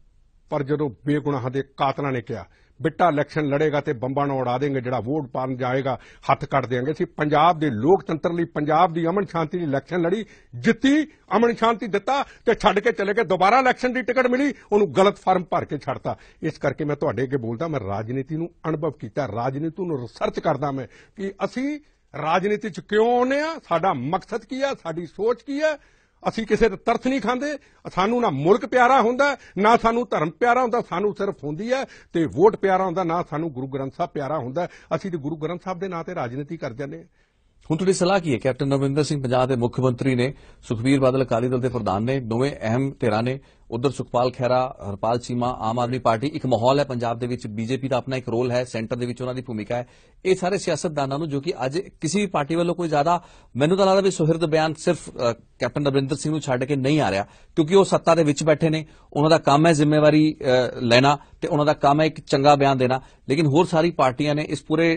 ਪਰ ਜਦੋਂ ਬੇਗੁਨਾਹਾਂ ਦੇ ਕਾਤਲਾਂ ਨੇ ਕਿਹਾ ਬਿੱਟਾ ਇਲੈਕਸ਼ਨ ਲੜੇਗਾ ਤੇ ਬੰਬਾਂ ਨਾਲ ਉਡਾ ਦੇਂਗੇ ਜਿਹੜਾ ਵੋਟ ਪਾਣ ਜਾਏਗਾ ਹੱਥ ਕੱਟ ਦੇਾਂਗੇ ਅਸੀਂ ਪੰਜਾਬ ਦੇ ਲੋਕਤੰਤਰ ਲਈ ਪੰਜਾਬ ਦੀ ਅਮਨ ਸ਼ਾਂਤੀ ਲਈ ਇਲੈਕਸ਼ਨ ਲੜੀ ਜਿੱਤੀ ਅਮਨ ਸ਼ਾਂਤੀ ਦਿੱਤਾ ਤੇ ਛੱਡ ਕੇ ਚਲੇ ਗਏ ਦੁਬਾਰਾ ਇਲੈਕਸ਼ਨ ਦੀ ਟਿਕਟ ਮਿਲੀ ਉਹਨੂੰ ਗਲਤ ਫਾਰਮ ਭਰ ਕੇ ਛੱਡਤਾ ਇਸ ਕਰਕੇ ਮੈਂ ਤੁਹਾਡੇ ਅੱਗੇ ਬੋਲਦਾ ਮੈਂ ਰਾਜਨੀਤੀ ਨੂੰ ਅਨੁਭਵ ਕੀਤਾ ਰਾਜਨੀਤੀ ਨੂੰ ਰਿਸਰਚ ਕਰਦਾ ਮੈਂ ਕਿ ਅਸੀਂ ਰਾਜਨੀਤੀ ਚ ਕਿਉਂ ਆਉਂਦੇ ਆ ਸਾਡਾ ਮਕਸਦ ਕੀ ਆ ਸਾਡੀ ਸੋਚ ਕੀ ਆ ਅਸੀਂ ਕਿਸੇ ਦਾ ਤਰਸ ਨਹੀਂ ਖਾਂਦੇ ਸਾਨੂੰ ਨਾ ਮੁਲਕ ਪਿਆਰਾ ਹੁੰਦਾ ਨਾ ਸਾਨੂੰ ਧਰਮ ਪਿਆਰਾ ਹੁੰਦਾ ਸਾਨੂੰ ਸਿਰਫ ਹੁੰਦੀ ਹੈ ਤੇ ਵੋਟ ਪਿਆਰਾ ਹੁੰਦਾ ਨਾ ਸਾਨੂੰ ਗੁਰੂ ਗ੍ਰੰਥ ਸਾਹਿਬ ਪਿਆਰਾ ਹੁੰਦਾ ਅਸੀਂ ਤੇ ਗੁਰੂ ਗ੍ਰੰਥ ਸਾਹਿਬ ਦੇ ਨਾਂ ਤੇ ਰਾਜਨੀਤੀ ਕਰ ਜਾਂਦੇ ਹਾਂ ਹੁਣ ਤੁਹਾਡੀ ਸਲਾਹ ਕੀ ਹੈ ਕੈਪਟਨ ਨਵਿੰਦਰ ਸਿੰਘ ਪੰਜਾਬ ਦੇ ਮੁੱਖ ਮੰਤਰੀ ਨੇ ਸੁਖਬੀਰ ਬਾਦਲ ਅਕਾਲੀ ਦਲ ਦੇ ਪ੍ਰਧਾਨ ਨੇ ਦੋਵੇਂ ਅਹਿਮ ਧਿਰਾਂ ਨੇ ਉਧਰ ਸੁਖਪਾਲ ਖੈਰਾ ਹਰਪਾਲ ਚੀਮਾ ਆਮ ਆਦਮੀ ਪਾਰਟੀ ਇੱਕ ਮਾਹੌਲ ਹੈ ਪੰਜਾਬ ਦੇ ਵਿੱਚ ਬੀਜੇਪੀ ਦਾ ਆਪਣਾ ਇੱਕ ਰੋਲ ਹੈ ਸੈਂਟਰ ਦੇ ਵਿੱਚ ਉਹਨਾਂ ਦੀ ਭੂਮਿਕਾ ਹੈ ਇਹ ਸਾਰੇ ਸਿਆਸਤਦਾਨਾਂ ਨੂੰ ਜੋ ਕਿ ਅੱਜ ਕਿਸੇ ਵੀ ਪਾਰਟੀ ਵੱਲੋਂ ਕੋਈ ਜ਼ਿਆਦਾ ਮੈਨੂੰ ਤਾਂ ਲੱਗਦਾ ਵੀ ਸੁਹਿਰਦ ਬਿਆਨ ਸਿਰਫ ਕੈਪਟਨ ਰਵਿੰਦਰ ਸਿੰਘ ਨੂੰ ਛੱਡ ਕੇ ਨਹੀਂ ਆ ਰਿਹਾ ਕਿਉਂਕਿ ਉਹ ਸੱਤਾ ਦੇ ਵਿੱਚ ਬੈਠੇ ਨੇ ਉਹਨਾਂ ਦਾ ਕੰਮ ਹੈ ਜ਼ਿੰਮੇਵਾਰੀ ਲੈਣਾ ਤੇ ਉਹਨਾਂ ਦਾ ਕੰਮ ਹੈ ਇੱਕ ਚੰਗਾ ਬਿਆਨ ਦੇਣਾ ਲੇਕਿਨ ਹੋਰ ਸਾਰੀ ਪਾਰਟੀਆਂ ਨੇ ਇਸ ਪੂਰੇ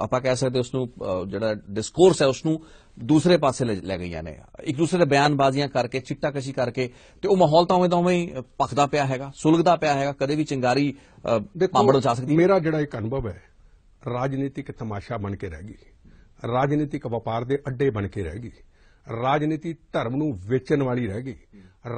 ਆਪਾਂ ਕਹਿ ਸਕਦੇ ਉਸ ਨੂੰ ਜਿਹੜਾ ਡਿਸਕੋਰਸ ਹੈ ਉਸ ਨੂੰ ਦੂਸਰੇ ਪਾਸੇ ਲੈ ਗਈਆਂ ਨੇ ਇੱਕ ਦੂਸਰੇ ਦੇ ਬਿਆਨਬਾਜ਼ੀਆਂ ਕਰਕੇ ਚਿੱਟਾਕਸ਼ੀ ਕਰਕੇ ਤੇ ਉਹ ਮਾਹੌਲ ਤਾਂ ਉਹ ਦਾ ਉਵੇਂ ਪਖਦਾ ਪਿਆ ਹੈਗਾ ਸੁਲਗਦਾ ਪਿਆ ਹੈਗਾ ਕਦੇ ਵੀ ਚਿੰਗਾਰੀ ਪਾਂਬੜ ਜਾ ਸਕਦੀ ਮੇਰਾ ਜਿਹੜਾ ਇੱਕ ਅਨੁਭਵ ਹੈ ਰਾਜਨੀਤਿਕ ਤਮਾਸ਼ਾ ਬਣ ਕੇ ਰਹਿ ਗਈ ਰਾਜਨੀਤਿਕ ਵਪਾਰ ਦੇ ਅੱਡੇ ਬਣ ਕੇ ਰਹਿ ਗਈ ਰਾਜਨੀਤੀ ਧਰਮ ਨੂੰ ਵੇਚਣ ਵਾਲੀ ਰਹਿ ਗਈ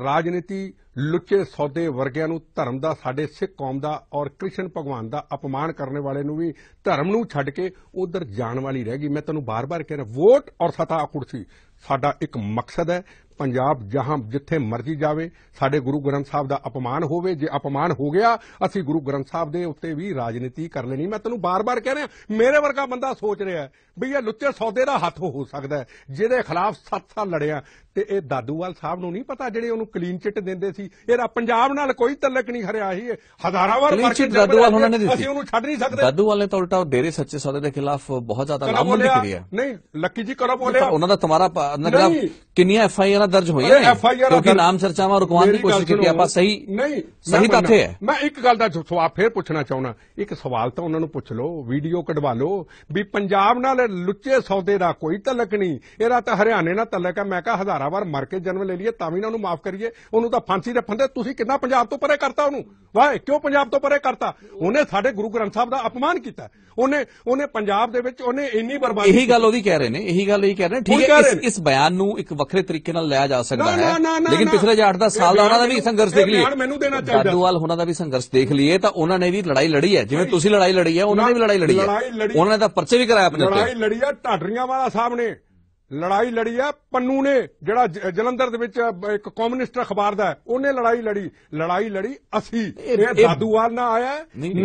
ਰਾਜਨੀਤੀ ਲੁੱਚੇ ਸੌਦੇ ਵਰਗਿਆਂ ਨੂੰ ਧਰਮ ਦਾ ਸਾਡੇ ਸਿੱਖ ਕੌਮ ਦਾ ਔਰ ਕ੍ਰਿਸ਼ਨ ਭਗਵਾਨ ਦਾ ਅਪਮਾਨ ਕਰਨ ਵਾਲੇ ਨੂੰ ਵੀ ਧਰਮ ਨੂੰ ਛੱਡ ਕੇ ਉਧਰ ਜਾਣ ਵਾਲੀ ਰਹਿ ਗਈ ਮੈਂ ਤੁਹਾਨੂੰ ਬਾਰ-ਬਾਰ ਕਹਿ ਰਿਹਾ ਵੋਟ ਔਰ ਸਤਾ ਕੁਰਸੀ ਸਾਡਾ ਇੱਕ ਮਕਸਦ ਹੈ ਪੰਜਾਬ ਜਹਾਂ ਜਿੱਥੇ ਮਰਜ਼ੀ ਜਾਵੇ ਸਾਡੇ ਗੁਰੂ ਗ੍ਰੰਥ ਸਾਹਿਬ ਦਾ ਅਪਮਾਨ ਹੋਵੇ ਜੇ ਅਪਮਾਨ ਹੋ ਗਿਆ ਅਸੀਂ ਗੁਰੂ ਗ੍ਰੰਥ ਸਾਹਿਬ ਦੇ ਉੱਤੇ ਵੀ ਰਾਜਨੀਤੀ ਕਰ ਲੈਣੀ ਮੈਂ ਤੈਨੂੰ ਬਾਰ-ਬਾਰ ਕਹਿ ਰਿਹਾ ਮੇਰੇ ਵਰਗਾ ਬੰਦਾ ਸੋਚ ਰਿਹਾ ਵੀ ਇਹ ਲੁੱਚੇ ਸੌਦੇ ਦਾ ਹੱਥ ਹੋ ਸਕਦਾ ਜਿਹਦੇ ਖਿਲਾਫ 7 ਸਾਲ ਲੜਿਆ ਤੇ ਇਹ ਦਾਦੂਵਾਲ ਸਾਹਿਬ ਨੂੰ ਨਹੀਂ ਪਤਾ ਜਿਹੜੇ ਉਹਨੂੰ ਕਲੀਨ ਚਿੱਟ ਦਿੰਦੇ ਸੀ ਇਹਦਾ ਪੰਜਾਬ ਨਾਲ ਕੋਈ ਤਲਕ ਨਹੀਂ ਖੜਿਆ ਹੀ ਹਜ਼ਾਰਾਂ ਵਾਰ ਕਲੀਨ ਚਿੱਟ ਦਾਦੂਵਾਲ ਉਹਨਾਂ ਨੇ ਦਿੱਤੀ ਅਸੀਂ ਉਹਨੂੰ ਛੱਡ ਨਹੀਂ ਸਕਦੇ ਦਾਦੂਵਾਲ ਨੇ ਤਾਂ ਉਲਟਾ ਡੇਰੇ ਸੱਚੇ ਸੌਦੇ ਦੇ ਖਿਲਾਫ ਬਹੁਤ ਜ਼ਿਆਦਾ ਲਿਖ ਰਿਹਾ ਨਹੀਂ ਲੱਕੀ ਜੀ ਕਰੋ ਬੋਲੇ ਉਹਨਾਂ ਦਾ ਤੁਹਾਡਾ ਉਹਨਾਂ ਕਿੰਨੀਆਂ ਐਫ ਆਈ ਆਰ ਦਰਜ ਹੋਈਆਂ ਨੇ ਕਿਉਂਕਿ ਨਾਮ ਸਰਚਾਵਾਂ ਰੁਕਵਾਉਣ ਦੀ ਕੋਸ਼ਿਸ਼ ਕੀਤੀ ਆਪਾਂ ਸਹੀ ਨਹੀਂ ਸਹੀ ਤੱਥ ਹੈ ਮੈਂ ਇੱਕ ਗੱਲ ਦਾ ਸਵਾਲ ਫੇਰ ਪੁੱਛਣਾ ਚਾਹੁੰਦਾ ਇੱਕ ਸਵਾਲ ਤਾਂ ਉਹਨਾਂ ਨੂੰ ਪੁੱਛ ਲਓ ਵੀਡੀਓ ਕਢਵਾ ਲਓ ਵੀ ਪੰਜਾਬ ਨਾਲ ਲੁੱਚੇ ਸੌਦੇ ਦਾ ਕੋਈ ਤਲਕ ਨਹੀਂ ਇਹਦਾ ਤਾਂ ਹਰਿਆਣੇ ਨਾਲ ਤਲਕ ਹੈ ਮੈਂ ਕਹਾ ਵਾਰ ਮਰ ਕੇ ਜਨਮ ਲੈ ਲਈਏ ਤਾਂ ਵੀ ਨਾ ਉਹਨੂੰ ਮਾਫ ਕਰੀਏ ਉਹਨੂੰ ਤਾਂ ਫਾਂਸੀ ਦੇ ਫੰਦੇ ਤੁਸੀਂ ਕਿੰਨਾ ਪੰਜਾਬ ਤੋਂ ਪਰੇ ਕਰਤਾ ਉਹਨੂੰ ਵਾਏ ਕਿਉਂ ਪੰਜਾਬ ਤੋਂ ਪਰੇ ਕਰਤਾ ਉਹਨੇ ਸਾਡੇ ਗੁਰੂ ਗ੍ਰੰਥ ਸਾਹਿਬ ਦਾ ਅਪਮਾਨ ਕੀਤਾ ਉਹਨੇ ਉਹਨੇ ਪੰਜਾਬ ਦੇ ਵਿੱਚ ਉਹਨੇ ਇੰਨੀ ਬਰਬਾਦੀ ਇਹੀ ਗੱਲ ਉਹਦੀ ਕਹਿ ਰਹੇ ਨੇ ਇਹੀ ਗੱਲ ਇਹ ਕਹਿ ਰਹੇ ਨੇ ਠੀਕ ਹੈ ਇਸ ਇਸ ਬਿਆਨ ਨੂੰ ਇੱਕ ਵੱਖਰੇ ਤਰੀਕੇ ਨਾਲ ਲਿਆ ਜਾ ਸਕਦਾ ਹੈ ਲੇਕਿਨ ਪਿਛਲੇ 8-10 ਸਾਲ ਦਾ ਉਹਨਾਂ ਦਾ ਵੀ ਸੰਘਰਸ਼ ਦੇਖ ਲਈਏ ਮੈਨੂੰ ਦੇਣਾ ਚਾਹੀਦਾ ਦਾਦੂਵਾਲ ਉਹਨਾਂ ਦਾ ਵੀ ਸੰਘਰਸ਼ ਦੇਖ ਲਈਏ ਤਾਂ ਉਹਨਾਂ ਨੇ ਵੀ ਲੜਾਈ ਲੜੀ ਹੈ ਜਿਵੇਂ ਤੁਸੀਂ ਲੜਾਈ ਲੜੀ ਹੈ ਉਹਨਾਂ ਨੇ ਵੀ ਲੜਾਈ ਲੜੀ ਹੈ ਉਹਨਾਂ ਨੇ ਤਾਂ ਪਰਚੇ ਵੀ ਕਰਾਇਆ ਆਪਣੇ ਤੇ ਲੜਾਈ ਲੜੀ ਹੈ ਢਾਡਰੀਆਂ ਵਾਲਾ ਸਾਹਮਣੇ ਲੜਾਈ ਲੜੀ ਆ ਪੰਨੂ ਨੇ ਜਿਹੜਾ ਜਲੰਧਰ ਦੇ ਵਿੱਚ ਇੱਕ ਕਮਿਊਨਿਸਟ ਅਖਬਾਰ ਦਾ ਉਹਨੇ ਲੜਾਈ ਲੜੀ ਲੜਾਈ ਲੜੀ ਅਸੀਂ ਇਹ ਦਾਦੂਵਾਲ ਨਾ ਆਇਆ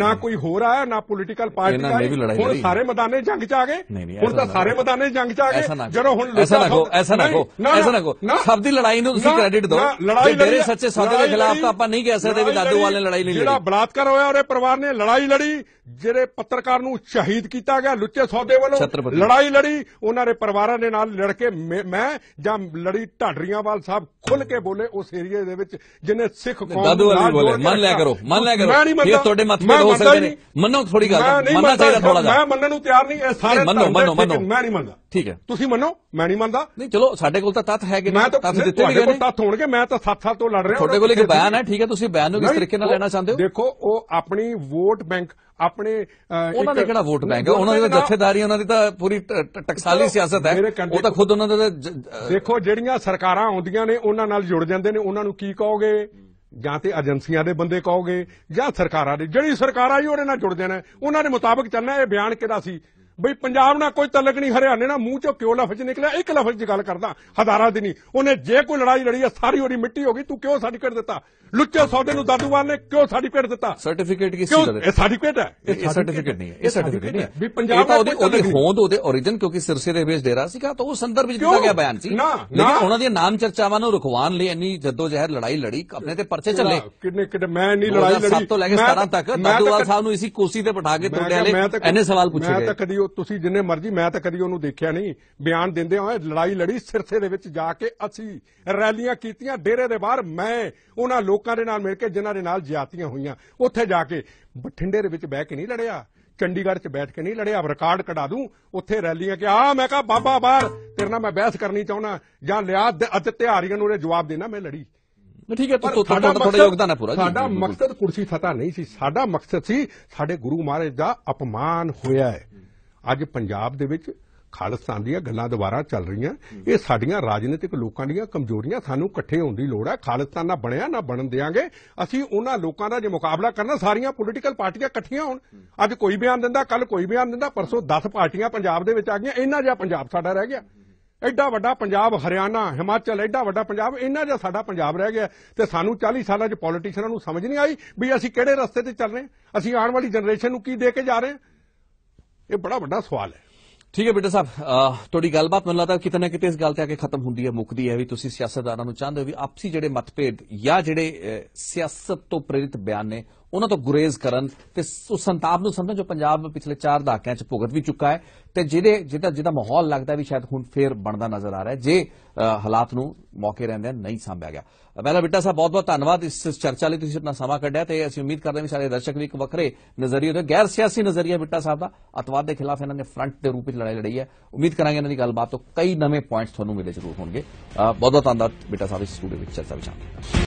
ਨਾ ਕੋਈ ਹੋਰ ਆਇਆ ਨਾ ਪੋਲੀਟੀਕਲ ਪਾਰਟੀ ਆਈ ਹੁਣ ਸਾਰੇ ਮੈਦਾਨੇ ਜੰਗ ਚ ਆ ਗਏ ਹੁਣ ਤਾਂ ਸਾਰੇ ਮੈਦਾਨੇ ਜੰਗ ਚ ਆ ਗਏ ਜਦੋਂ ਹੁਣ ਐਸਾ ਨਾ ਕੋ ਐਸਾ ਨਾ ਕੋ ਐਸਾ ਨਾ ਕੋ ਸਭ ਦੀ ਲੜਾਈ ਨੂੰ ਤੁਸੀਂ ਕ੍ਰੈਡਿਟ ਦਿਓ ਲੜਾਈ ਲੜੀ ਸੱਚੇ ਸੌਦੇ ਦੇ ਖਿਲਾਫ ਤਾਂ ਆਪਾਂ ਨਹੀਂ ਕਹਿ ਸਕਦੇ ਵੀ ਦਾਦੂਵਾਲ ਨੇ ਲੜਾਈ ਨਹੀਂ ਲੜੀ ਜਿਹੜਾ ਬਲਾਤਕਾਰ ਹੋਇਆ ਉਹਦੇ ਪਰਿਵਾਰ ਨੇ ਲੜਾਈ ਲੜੀ ਜਿਹੜੇ ਪੱਤਰਕਾਰ ਨੂੰ ਸ਼ਹੀਦ ਕੀਤਾ ਗਿਆ ਲੁੱਚੇ ਸੌਦੇ ਵੱਲੋਂ ਲੜਾਈ ਲੜੀ ਉਹਨਾਂ ਦੇ ਪਰਿਵਾਰਾਂ ਦੇ ਨਾਲ ਲੜਕੇ ਮੈਂ ਜਾਂ ਲੜੀ ਢਾਡਰੀਆਂਵਾਲ ਸਾਹਿਬ ਖੁੱਲ ਕੇ ਬੋਲੇ ਉਸ ਏਰੀਏ ਦੇ ਵਿੱਚ ਜਿਹਨੇ ਸਿੱਖ ਕੌਮ ਦਾਦੂ ਵਾਲੀ ਬੋਲੇ ਮੰਨ ਲਿਆ ਕਰੋ ਮੰਨ ਲਿਆ ਕਰੋ ਇਹ ਤੁਹਾਡੇ ਮਤਲਬ ਹੋ ਸਕਦੇ ਨੇ ਮੰਨੋ ਥੋੜੀ ਗੱਲ ਮੰਨਣਾ ਚਾਹੀਦਾ ਥੋੜਾ ਜਿਹਾ ਮੈਂ ਮੰਨਣ ਨੂੰ ਤਿਆਰ ਨਹੀਂ ਇਹ ਸਾਰੇ ਮੰਨੋ ਮੰਨੋ ਮੰਨੋ ਮੈਂ ਨਹੀਂ ਮੰਨਦਾ ਠੀਕ ਹੈ ਤੁਸੀਂ ਮੰਨੋ ਮੈਂ ਨਹੀਂ ਮੰਨਦਾ ਨਹੀਂ ਚਲੋ ਸਾਡੇ ਕੋਲ ਤਾਂ ਤੱਥ ਹੈਗੇ ਨੇ ਤੱਥ ਦਿੱਤੇ ਵੀ ਗਏ ਨੇ ਤੱਥ ਹੋਣਗੇ ਮੈਂ ਤਾਂ 7 ਸਾਲ ਤੋਂ ਲੜ ਰਿਹਾ ਤੁਹਾਡੇ ਕੋਲ ਇੱਕ ਬਿਆਨ ਹੈ ਠੀਕ ਹੈ ਤੁਸੀਂ ਬਿਆਨ ਨੂੰ ਕਿਸ ਤਰੀਕੇ ਨਾਲ ਲੈਣਾ ਚਾਹੁੰਦੇ ਹੋ ਦੇਖੋ ਉਹ ਆਪਣੀ ਵੋਟ ਬੈਂਕ ਆਪਣੇ ਉਹਨਾਂ ਦੇ ਕਿਹੜਾ ਵੋਟ ਬੈਂਕ ਹੈ ਉਹਨਾਂ ਦੀ ਜਥੇਦਾਰੀ ਉਹਨਾਂ ਦੀ ਤਾਂ ਪੂਰੀ ਟਕਸਾਲੀ ਸਿਆਸਤ ਹੈ ਉਹ ਤਾਂ ਖੁਦ ਉਹਨਾਂ ਦੇ ਦੇਖੋ ਜਿਹੜੀਆਂ ਸਰਕਾਰਾਂ ਆਉਂਦੀਆਂ ਨੇ ਉਹਨਾਂ ਨਾਲ ਜੁੜ ਜਾਂਦੇ ਨੇ ਉਹਨਾਂ ਨੂੰ ਕੀ ਕਹੋਗੇ ਜਾਂ ਤੇ ਏਜੰਸੀਆਂ ਦੇ ਬੰਦੇ ਕਹੋਗੇ ਜਾਂ ਸਰਕਾਰਾਂ ਦੇ ਜਿਹੜੀ ਸਰਕਾਰਾਂ ਹੀ ਉਹਦੇ ਨਾਲ ਜੁੜ ਜਾਣਾ ਉਹਨਾਂ ਦੇ ਮੁਤਾਬਕ ਚੱਲਣਾ ਇਹ ਬਿਆਨ ਕਿਹਦਾ ਸੀ ਬਈ ਪੰਜਾਬ ਨਾਲ ਕੋਈ ਤਲਕ ਨਹੀਂ ਹਰਿਆਣੇ ਨਾਲ ਮੂੰਹ ਚੋਂ ਕਿਉਂ ਲਫ਼ਜ਼ ਨਿਕਲਿਆ ਇੱਕ ਲਫ਼ਜ਼ ਦੀ ਗੱਲ ਕਰਦਾ ਹਜ਼ਾਰਾਂ ਦੀ ਨਹੀਂ ਉਹਨੇ ਜੇ ਕੋਈ ਲੜਾਈ ਲੜੀ ਆ ਸਾਰੀ ਉਹਦੀ ਮਿੱਟੀ ਹੋ ਗਈ ਤੂੰ ਕਿਉਂ ਸਾਡੀ ਸਰਟੀਫਿਕੇਟ ਦਿੱਤਾ ਲੁੱਚੇ ਸੌਦੇ ਨੂੰ ਦਾਦੂਵਾਲ ਨੇ ਕਿਉਂ ਸਾਡੀ ਪੇਟ ਦਿੱਤਾ ਸਰਟੀਫਿਕੇਟ ਕਿਸ ਚੀਜ਼ ਦਾ ਇਹ ਸਰਟੀਫਿਕੇਟ ਹੈ ਇਹ ਸਰਟੀਫਿਕੇਟ ਨਹੀਂ ਹੈ ਇਹ ਸਰਟੀਫਿਕੇਟ ਨਹੀਂ ਹੈ ਵੀ ਪੰਜਾਬ ਦਾ ਉਹਦੇ ਉਹਦੀ ਹੋਂਦ ਉਹਦੇ origin ਕਿਉਂਕਿ ਸਿਰਸੇ ਦੇ ਵਿੱਚ ਡੇਰਾ ਸੀਗਾ ਤਾਂ ਉਹ ਸੰਦਰਭ ਵਿੱਚ ਦਿੱਤਾ ਗਿਆ ਬਿਆਨ ਸੀ ਲੇਕਿਨ ਉਹਨਾਂ ਦੀਆਂ ਨਾਮ ਚਰਚਾਵਾਂ ਨੂੰ ਰੁਕਵਾਉਣ ਲਈ ਇੰਨੀ ਜ਼ਹਿਰ ਲੜਾਈ ਲੜੀ ਆਪਣੇ ਤੇ ਪਰਚੇ ਚੱਲੇ ਕਿੰਨੇ ਕਿੰਨੇ ਮੈਂ ਨਹੀਂ ਲੜਾਈ ਲੜੀ 7 ਤੋਂ ਲੈ ਕੇ 17 ਤੱਕ ਦਾਦੂਵਾਲ ਸਾਹਿਬ ਨੂੰ ਇਸੇ ਕੁਰਸੀ ਤੇ ਬਿਠਾ ਕੇ ਤੁਹਾਡੇ ਵਾਲੇ ਐਨੇ ਸਵਾਲ ਪੁੱਛੇ ਗਏ ਉਹ ਤੁਸੀਂ ਜਿੰਨੇ ਮਰਜ਼ੀ ਮੈਂ ਤਾਂ ਕਦੀ ਉਹਨੂੰ ਦੇਖਿਆ ਨਹੀਂ ਬਿਆਨ ਦਿੰਦੇ ਹੋਏ ਲੜਾਈ ਲੜੀ ਸਿਰਸੇ ਦੇ ਵਿੱਚ ਜਾ ਕੇ ਅਸੀਂ ਰੈਲੀਆਂ ਕੀਤੀਆਂ ਡੇਰੇ ਦੇ ਬਾਹਰ ਮੈਂ ਉਹਨਾਂ ਲੋਕਾਂ ਦੇ ਨਾਲ ਮਿਲ ਕੇ ਜਿਨ੍ਹਾਂ ਦੇ ਨਾਲ ਜਿਆਤੀਆਂ ਹੋਈਆਂ ਉੱਥੇ ਜਾ ਕੇ ਬਠਿੰਡੇ ਦੇ ਵਿੱਚ ਬਹਿ ਕੇ ਨਹੀਂ ਲੜਿਆ ਚੰਡੀਗੜ੍ਹ 'ਚ ਬੈਠ ਕੇ ਨਹੀਂ ਲੜਿਆ ਰਿਕਾਰਡ ਕਢਾ ਦੂੰ ਉੱਥੇ ਰੈਲੀਆਂ ਕਿ ਆ ਮੈਂ ਕਹਾ ਬਾਬਾ ਬਾਹਰ ਤੇਰੇ ਨਾਲ ਮੈਂ ਬਹਿਸ ਕਰਨੀ ਚਾਹੁੰਦਾ ਜਾਂ ਲਿਆ ਅੱਜ ਤਿਹਾਰੀਆਂ ਨੂੰ ਉਹਨੇ ਜਵਾਬ ਦੇਣਾ ਮੈਂ ਲੜੀ ਠੀਕ ਹੈ ਤੂੰ ਤੁਹਾਡਾ ਥੋੜਾ ਯੋਗਦਾਨ ਹੈ ਪੂਰਾ ਸਾਡਾ ਮਕਸਦ ਕੁਰਸੀ ਫਤਾ ਨਹੀਂ ਸੀ ਸਾਡਾ ਮਕਸਦ ਸੀ ਸਾਡੇ ਗੁਰੂ ਮਹਾਰਾਜ ਦਾ ਅਪਮਾਨ ਹੋਇਆ ਹੈ ਅੱਜ ਪੰਜਾਬ ਦੇ ਵਿੱਚ ਖਾਲਸਾ ਦੀਆਂ ਗੱਲਾਂ ਦੁਬਾਰਾ ਚੱਲ ਰਹੀਆਂ ਇਹ ਸਾਡੀਆਂ ਰਾਜਨੀਤਿਕ ਲੋਕਾਂ ਦੀਆਂ ਕਮਜ਼ੋਰੀਆਂ ਸਾਨੂੰ ਇਕੱਠੇ ਹੋਣ ਦੀ ਲੋੜ ਹੈ ਖਾਲਸਾ ਨਾ ਬਣਿਆ ਨਾ ਬਣਨ ਦੇਾਂਗੇ ਅਸੀਂ ਉਹਨਾਂ ਲੋਕਾਂ ਦਾ ਜੇ ਮੁਕਾਬਲਾ ਕਰਨਾ ਸਾਰੀਆਂ ਪੋਲੀਟੀਕਲ ਪਾਰਟੀਆਂ ਇਕੱਠੀਆਂ ਹੋਣ ਅੱਜ ਕੋਈ ਬਿਆਨ ਦਿੰਦਾ ਕੱਲ ਕੋਈ ਬਿਆਨ ਦਿੰਦਾ ਪਰਸੋਂ 10 ਪਾਰਟੀਆਂ ਪੰਜਾਬ ਦੇ ਵਿੱਚ ਆ ਗਈਆਂ ਇੰਨਾ ਜਿਹਾ ਪੰਜਾਬ ਸਾਡਾ ਰਹਿ ਗਿਆ ਐਡਾ ਵੱਡਾ ਪੰਜਾਬ ਹਰਿਆਣਾ ਹਿਮਾਚਲ ਐਡਾ ਵੱਡਾ ਪੰਜਾਬ ਇੰਨਾ ਜਿਹਾ ਸਾਡਾ ਪੰਜਾਬ ਰਹਿ ਗਿਆ ਤੇ ਸਾਨੂੰ 40 ਸਾਲਾਂ 'ਚ ਪੋਲੀਟੀਸ਼ੀਅਨਾਂ ਨੂੰ ਸਮਝ ਨਹੀਂ ਆਈ ਵੀ ਅਸੀਂ ਕਿਹੜੇ ਰਸਤੇ ਤੇ ਚੱਲ ਰਹੇ ਹਾਂ ਅਸੀਂ ਆਉਣ ਵਾਲੀ ਜਨਰੇਸ਼ਨ ਨੂੰ ਕੀ ਦੇ ਕੇ ਜਾ ਰਹੇ ਹਾਂ ਇਹ ਬੜਾ ਵੱਡਾ ਸਵਾਲ ਹੈ ਠੀਕ ਹੈ ਬੇਟਾ ਸਾਹਿਬ ਤੁਹਾਡੀ ਗੱਲਬਾਤ ਮੈਨੂੰ ਲੱਗਦਾ ਕਿਤੇ ਨਾ ਕਿਤੇ ਇਸ ਗੱਲ ਤੇ ਆ ਕੇ ਖਤਮ ਹੁੰਦੀ ਹੈ ਮੁੱਕਦੀ ਹੈ ਵੀ ਤੁਸੀਂ ਸਿਆਸਤਦਾਨਾਂ ਨੂੰ ਚਾਹੁੰਦੇ ਹੋ ਵੀ ਆਪਸੀ ਜਿਹੜੇ ਮਤਭੇਦ ਜਾਂ ਜਿਹੜੇ ਸਿਆਸਤ ਤੋਂ ਪ੍ਰੇਰਿਤ ਬਿਆਨ ਨੇ ਉਹਨਾਂ ਤੋਂ ਗੁਰੇਜ਼ ਕਰਨ ਤੇ ਉਸ ਸੰਤਾਪ ਨੂੰ ਸਮਝਣ ਜੋ ਪੰਜਾਬ ਪਿਛਲੇ 4 ਦਹਾਕਿਆਂ 'ਚ ਭੁਗਤ ਵੀ ਚੁੱਕਾ ਹੈ ਤੇ ਜਿਹਦੇ ਜਿਹਦਾ ਜਿਹਦਾ ਮਾਹੌਲ ਲੱਗਦਾ ਵੀ ਸ਼ਾਇਦ ਹੁਣ ਫੇਰ ਬਣਦਾ ਨਜ਼ਰ ਆ ਰਿਹਾ ਜੇ ਹਾਲਾਤ ਨੂੰ ਮੌਕੇ ਰਹਿੰਦੇ ਨਹੀਂ ਸੰਭਿਆ ਗਿਆ ਮੈਲਾ ਬਿੱਟਾ ਸਾਹਿਬ ਬਹੁਤ ਬਹੁਤ ਧੰਨਵਾਦ ਇਸ ਚਰਚਾ ਲਈ ਤੁਸੀਂ ਆਪਣਾ ਸਮਾਂ ਕੱਢਿਆ ਤੇ ਅਸੀਂ ਉਮੀਦ ਕਰਦੇ ਹਾਂ ਵੀ ਸਾਡੇ ਦਰਸ਼ਕ ਵੀ ਇੱਕ ਵੱਖਰੇ ਨਜ਼ਰੀਏ ਤੋਂ ਗੈਰ ਸਿਆਸੀ ਨਜ਼ਰੀਆ ਬਿੱਟਾ ਸਾਹਿਬ ਦਾ ਅਤਵਾਦ ਦੇ ਖਿਲਾਫ ਇਹਨਾਂ ਨੇ ਫਰੰਟ ਦੇ ਰੂਪ ਵਿੱਚ ਲੜਾਈ ਲੜੀ ਹੈ ਉਮੀਦ ਕਰਾਂਗੇ ਇਹਨਾਂ ਦੀ ਗੱਲਬਾਤ ਤੋਂ ਕਈ ਨਵੇਂ ਪੁਆਇੰਟਸ ਤੁਹਾਨੂੰ ਮਿਲੇ ਜ਼ਰੂਰ ਹੋਣਗੇ ਬਹੁਤ ਬਹੁਤ ਧੰਨਵਾਦ ਬਿੱਟਾ ਸਾਹਿਬ ਇਸ ਸਟੂਡੀਓ ਵਿੱਚ ਚਰਚਾ ਵਿਚਾਰ